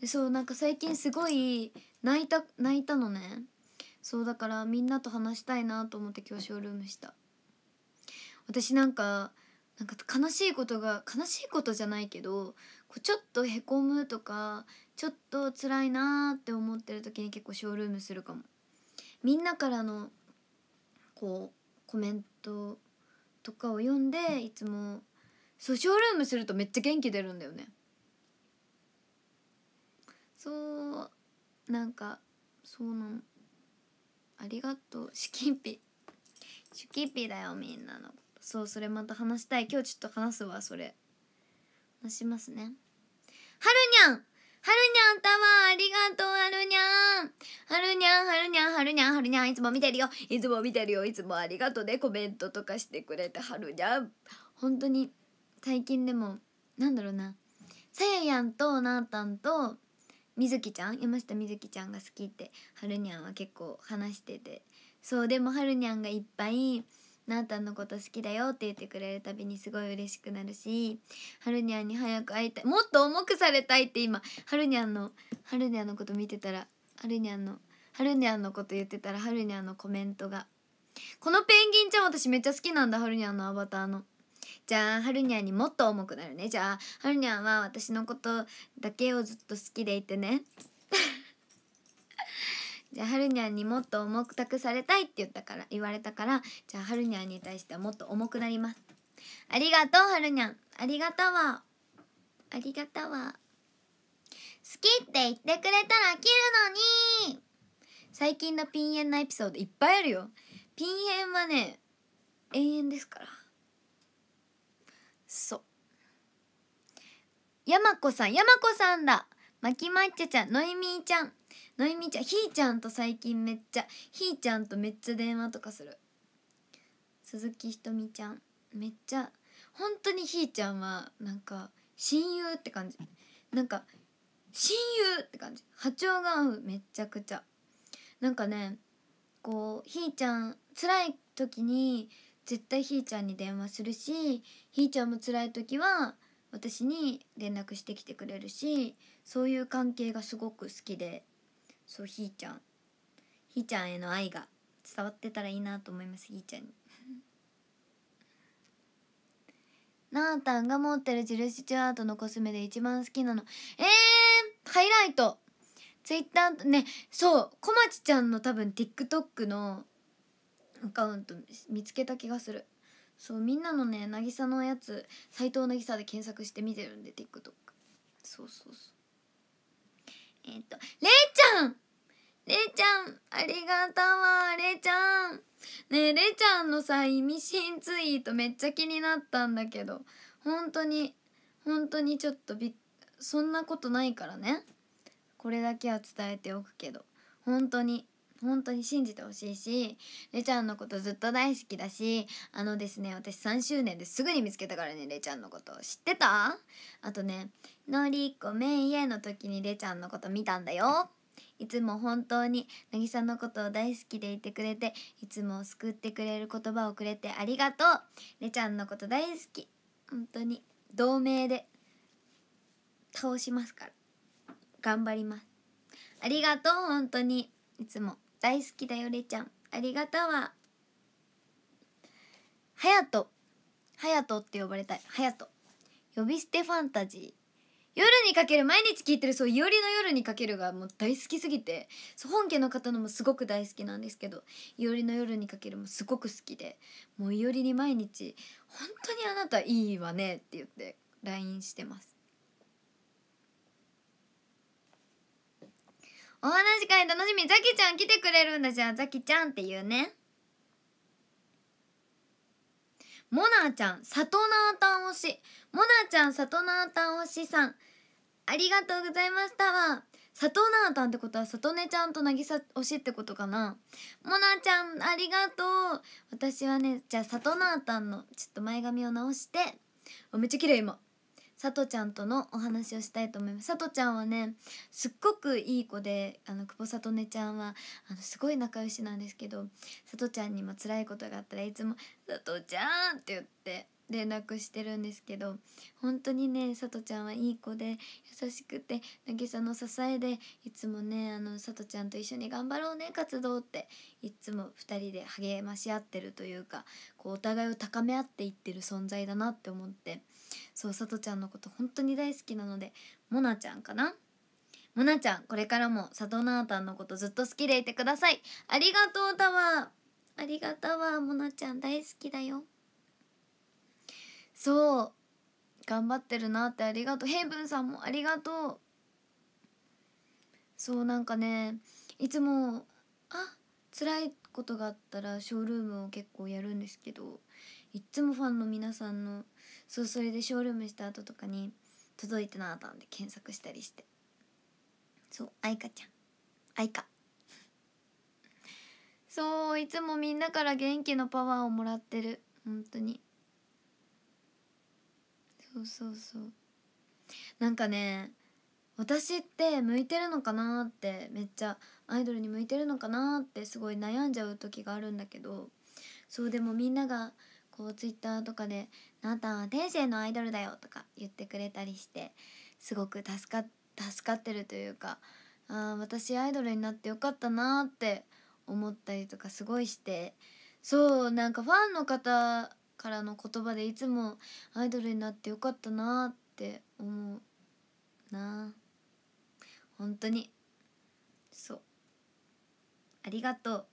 でそうなんか最近すごい泣いた泣いたのねそうだからみんなと話したいなと思って今日ショールームした私なんかなんか悲しいことが悲しいことじゃないけどこうちょっとへこむとかちょっと辛いなーって思ってる時に結構ショールームするかもみんなからのこうコメントとかを読んでいつもそうショールームするとめっちゃ元気出るんだよねそうなんかそうなのありがとうシキピシキピだよみんなのそうそれまた話したい今日ちょっと話すわそれ話しますねはるにゃんはるにゃんたまありがとう、はるにゃん。はるにゃん、はるにゃん、はるにゃん、はるにゃん、いつも見てるよ。いつも見てるよ。いつもありがとうね。コメントとかしてくれて、はるにゃん。本当に、最近でも、なんだろうな。さややんとなーたんと、みずきちゃん山下みずきちゃんが好きってはるにゃんは結構話しててそうでもはるにゃんがいっぱいなーたんのこと好きだよって言ってくれるたびにすごい嬉しくなるしはるにゃんに早く会いたいもっと重くされたいって今はるにゃんのはるにゃんのこと見てたらはるにゃんのはるにゃんのこと言ってたらはるにゃんのコメントがこのペンギンちゃん私めっちゃ好きなんだはるにゃんのアバターの。じゃあはるにゃんにもっと重くなるねじゃあはるにゃんは私のことだけをずっと好きでいてねじゃあはるにゃんにもっと重く託されたいって言ったから言われたからじゃあはるにゃんに対してはもっと重くなりますありがとうはるにゃんありがとうわありがとうわ好きって言ってくれたら切るのに最近のピンンのエピソードいっぱいあるよピンンはね永遠ですからそうまこさんまこさんだまきまっちゃちゃんのいみーちゃんのいみちゃんひーちゃんと最近めっちゃひーちゃんとめっちゃ電話とかする鈴木ひとみちゃんめっちゃ本当にひーちゃんはなんか親友って感じなんか親友って感じ波長が合うめちゃくちゃなんかねこうひーちゃん辛い時に絶対ひーちゃんに電話するしひーちゃんも辛い時は私に連絡してきてくれるしそういう関係がすごく好きでそうひーちゃんひーちゃんへの愛が伝わってたらいいなと思いますひーちゃんになあたんが持ってるジル・スチュアートのコスメで一番好きなのえー、ハイライトツイッターねそうこまちちゃんの多分 TikTok のアカウント見つけた気がするそうみんなのね渚のやつ斎藤渚で検索して見てるんで TikTok そうそうそうえっ、ー、と、れいちゃんれいちゃんありがとうわれいちゃんねえ、れいちゃんのさ、意味深ツイートめっちゃ気になったんだけど、本当に、本当にちょっとびっ、そんなことないからね。これだけは伝えておくけど、本当に本当に信じてほしいし、れちゃんのことずっと大好きだし、あのですね、私3周年ですぐに見つけたからね、れちゃんのこと。知ってたあとね、のりこめんえの時にれちゃんのこと見たんだよ。いつも本当にんのことを大好きでいてくれて、いつも救ってくれる言葉をくれてありがとう。れちゃんのこと大好き。本当に同盟で倒しますから。頑張ります。ありがとう、本当に。いつも。大好きだよれちゃんありがとうははやとはやとって呼ばれたいはやと呼び捨てファンタジー夜にかける毎日聞いてるそういおりの夜にかけるがもう大好きすぎてそう本家の方のもすごく大好きなんですけどいおりの夜にかけるもすごく好きでもういおりに毎日「本当にあなたいいわね」って言って LINE してますお話会楽しみザキちゃん来てくれるんだじゃあザキちゃんっていうねモナーちゃんトなーたん推しモナーちゃんトなーたん推しさんありがとうございましたわトなーたんってことはトネちゃんと渚推しってことかなモナーちゃんありがとう私はねじゃあトなーたんのちょっと前髪を直してあめっちゃ綺麗今さとちゃんとのお話をしたいと思いますさとちゃんはねすっごくいい子であの久保里音ちゃんはあのすごい仲良しなんですけどさとちゃんにも辛いことがあったらいつも「さとちゃん!」って言って連絡してるんですけど本当にねさとちゃんはいい子で優しくて渚の支えでいつもねあのさとちゃんと一緒に頑張ろうね活動っていつも2人で励まし合ってるというかこうお互いを高め合っていってる存在だなって思ってそうさとちゃんのこと本当に大好きなのでもなちゃんかなもなちゃんこれからもさとなーたんのことずっと好きでいてくださいありがとうタワーありがとうもなちゃん大好きだよそう頑張ってるなってありがとうヘイブンさんもありがとうそうなんかねいつもあ辛いことがあったらショールームを結構やるんですけどいっつもファンの皆さんのそうそれでショールームした後とかに届いてなかったんで検索したりしてそう愛花ちゃん愛花 そういつもみんなから元気のパワーをもらってる本当にそうそうそうなんかね私って向いてるのかなってめっちゃアイドルに向いてるのかなってすごい悩んじゃう時があるんだけどそうでもみんながこうツイッターとかで「あなたは天性のアイドルだよ」とか言ってくれたりしてすごく助か助かってるというかあ私アイドルになってよかったなって思ったりとかすごいしてそうなんかファンの方からの言葉でいつもアイドルになってよかったなって思うな本当にそうありがとう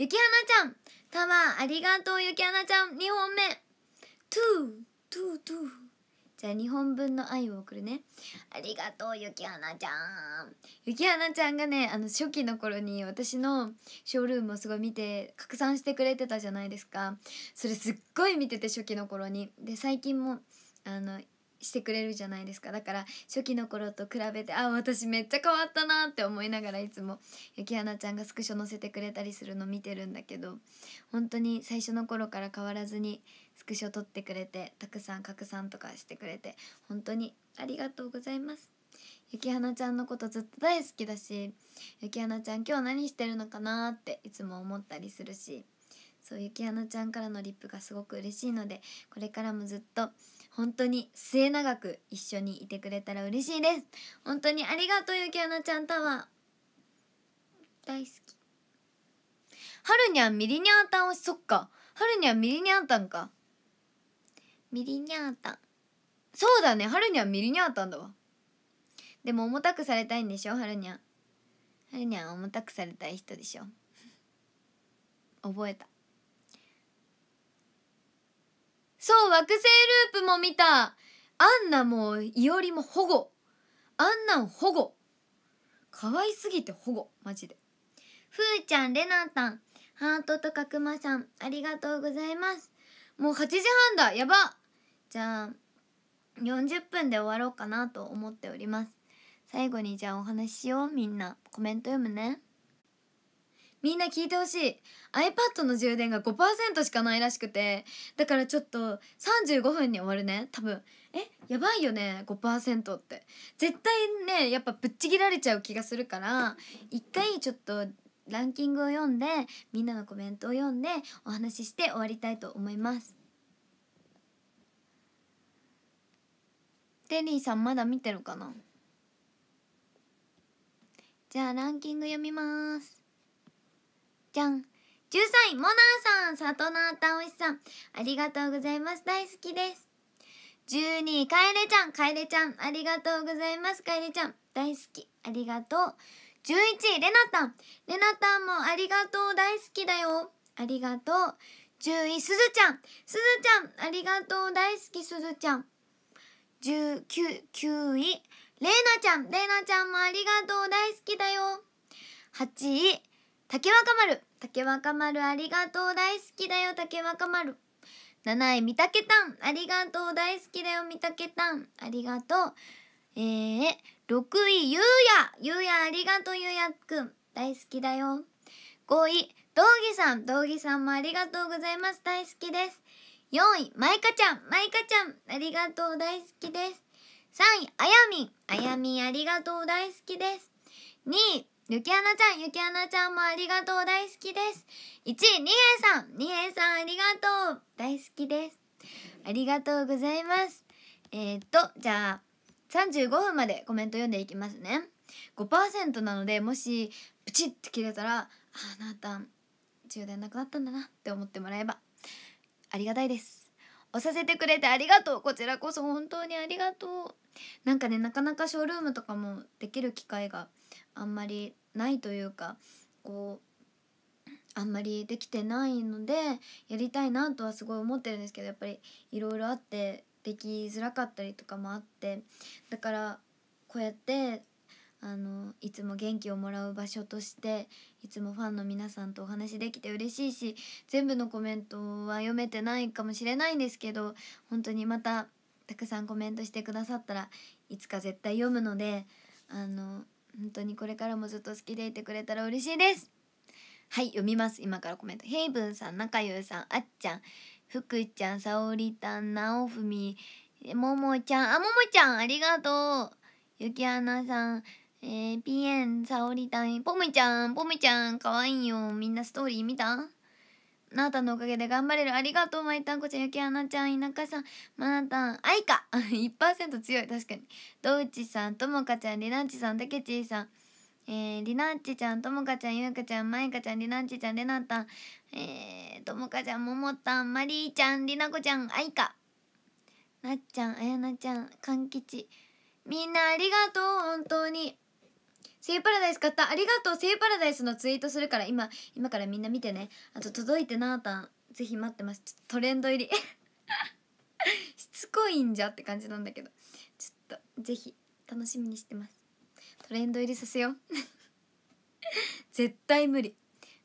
ゆきはなちゃんタワーありがとうゆきはなちゃん2本目トゥートゥートゥーじゃあ2本分の愛を送るねありがとうゆきはなちゃんゆきはなちゃんがねあの初期の頃に私のショールームをすごい見て拡散してくれてたじゃないですかそれすっごい見てて初期の頃にで最近もあのしてくれるじゃないですかだから初期の頃と比べてあ私めっちゃ変わったなって思いながらいつも雪花ちゃんがスクショ載せてくれたりするの見てるんだけど本当に最初の頃から変わらずにスクショ撮ってくれてたくさん拡散とかしてくれて本当にありがとうございます。雪花ちゃんのことずっと大好きだし雪花ちゃん今日何してるのかなっていつも思ったりするしそう雪花ちゃんからのリップがすごく嬉しいのでこれからもずっと本当に末永く一緒にいてくれたら嬉しいです本当にありがとうゆきあなちゃんタワー大好き春にゃんミリニャータンをそっか春にゃんミリニャータンかミリニャータンそうだね春にゃんミリニャータンだわでも重たくされたいんでしょ春にゃん春にゃん重たくされたい人でしょ 覚えたそう惑星ループも見たアンナもいおりも保護アンナを保護可愛すぎて保護マジでふーちゃんレナタんハートとかくまさんありがとうございますもう8時半だやばじゃあ40分で終わろうかなと思っております最後にじゃあお話ししようみんなコメント読むねみんな聞いてほしい iPad の充電が5%しかないらしくてだからちょっと35分に終わるね多分えやばいよね5%って絶対ねやっぱぶっちぎられちゃう気がするから一回ちょっとランキングを読んでみんなのコメントを読んでお話しして終わりたいと思いますテリーさんまだ見てるかなじゃあランキング読みますじゃん13位モナーさん里奈たおしさんありがとうございます大好きです12位カエレちゃんカエレちゃんありがとうございますカエレちゃん大好きありがとう11位レナタンレナタンもありがとう大好きだよありがとう10位すずちゃんすずちゃんありがとう大好きすずちゃん19位れいなちゃんれいなちゃんもありがとう大好きだよ8位竹若丸竹若丸ありがとう大好きだよ竹若丸7位三竹炭ありがとう大好きだよ三竹炭ありがとうえー、6位ゆうやゆうやありがとうゆうやくん大好きだよ5位道義さん道義さんもありがとうございます大好きです4位まいかちゃんまいかちゃんありがとう大好きです3位あやみんあやみんありがとう大好きです2位ゆきあなちゃん、ゆきあなちゃんもありがとう、大好きです。1位、にへさん、にへさんありがとう、大好きです。ありがとうございます。えー、っと、じゃあ、35分までコメント読んでいきますね。5%なので、もし、プチって切れたら、ああ、なた充電なくなったんだなって思ってもらえば、ありがたいです。押させてくれてありがとう。こちらこそ本当にありがとう。なんかね、なかなかショールームとかもできる機会があんまりないというかこうあんまりできてないのでやりたいなとはすごい思ってるんですけどやっぱりいろいろあってできづらかったりとかもあってだからこうやってあのいつも元気をもらう場所としていつもファンの皆さんとお話できて嬉しいし全部のコメントは読めてないかもしれないんですけど本当にまたたくさんコメントしてくださったらいつか絶対読むのであの本当にこれからもずっと好きでいてくれたら嬉しいですはい読みます今からコメントヘイブンさん仲優さんあっちゃんふくちゃんさおりたんなおふみももちゃんあももちゃんありがとうゆきあなさんえー、ピエン、サオたんン、ポムちゃん、ポムちゃん、かわいいよ。みんなストーリー見たなたのおかげで頑張れる。ありがとう、まいたんこちゃん、ゆきあなちゃん、田舎さん、まなたん、あいか !1% 強い、確かに。どうちさん、ともかちゃん、りなんちさん、たけちさん、えー、りなんちちゃん、ともかちゃん、ゆうかちゃん、まいかちゃん、りなんちちゃん、れなたん、えー、ともかちゃん、ももたん、まりーちゃん、りなこちゃん、あいか。なっちゃん、あやなちゃん、かんきち。みんなありがとう、本当に。セイパラダイス買ったありがとうセイパラダイスのツイートするから今今からみんな見てねあと届いてなあたんぜひ待ってますちょっとトレンド入り しつこいんじゃって感じなんだけどちょっとぜひ楽しみにしてますトレンド入りさせよう 絶対無理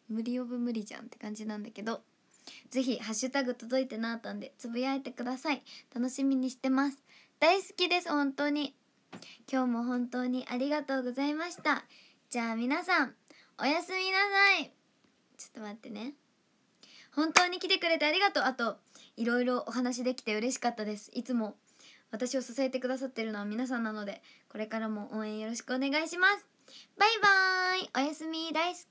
無理オブ無理じゃんって感じなんだけどぜひハッシュタグ届いてなあたんでつぶやいてください楽しみにしてます大好きです本当に今日も本当にありがとうございましたじゃあ皆さんおやすみなさいちょっと待ってね本当に来てくれてありがとうあといろいろお話できて嬉しかったですいつも私を支えてくださってるのは皆さんなのでこれからも応援よろしくお願いしますバイバーイおやすみ大好き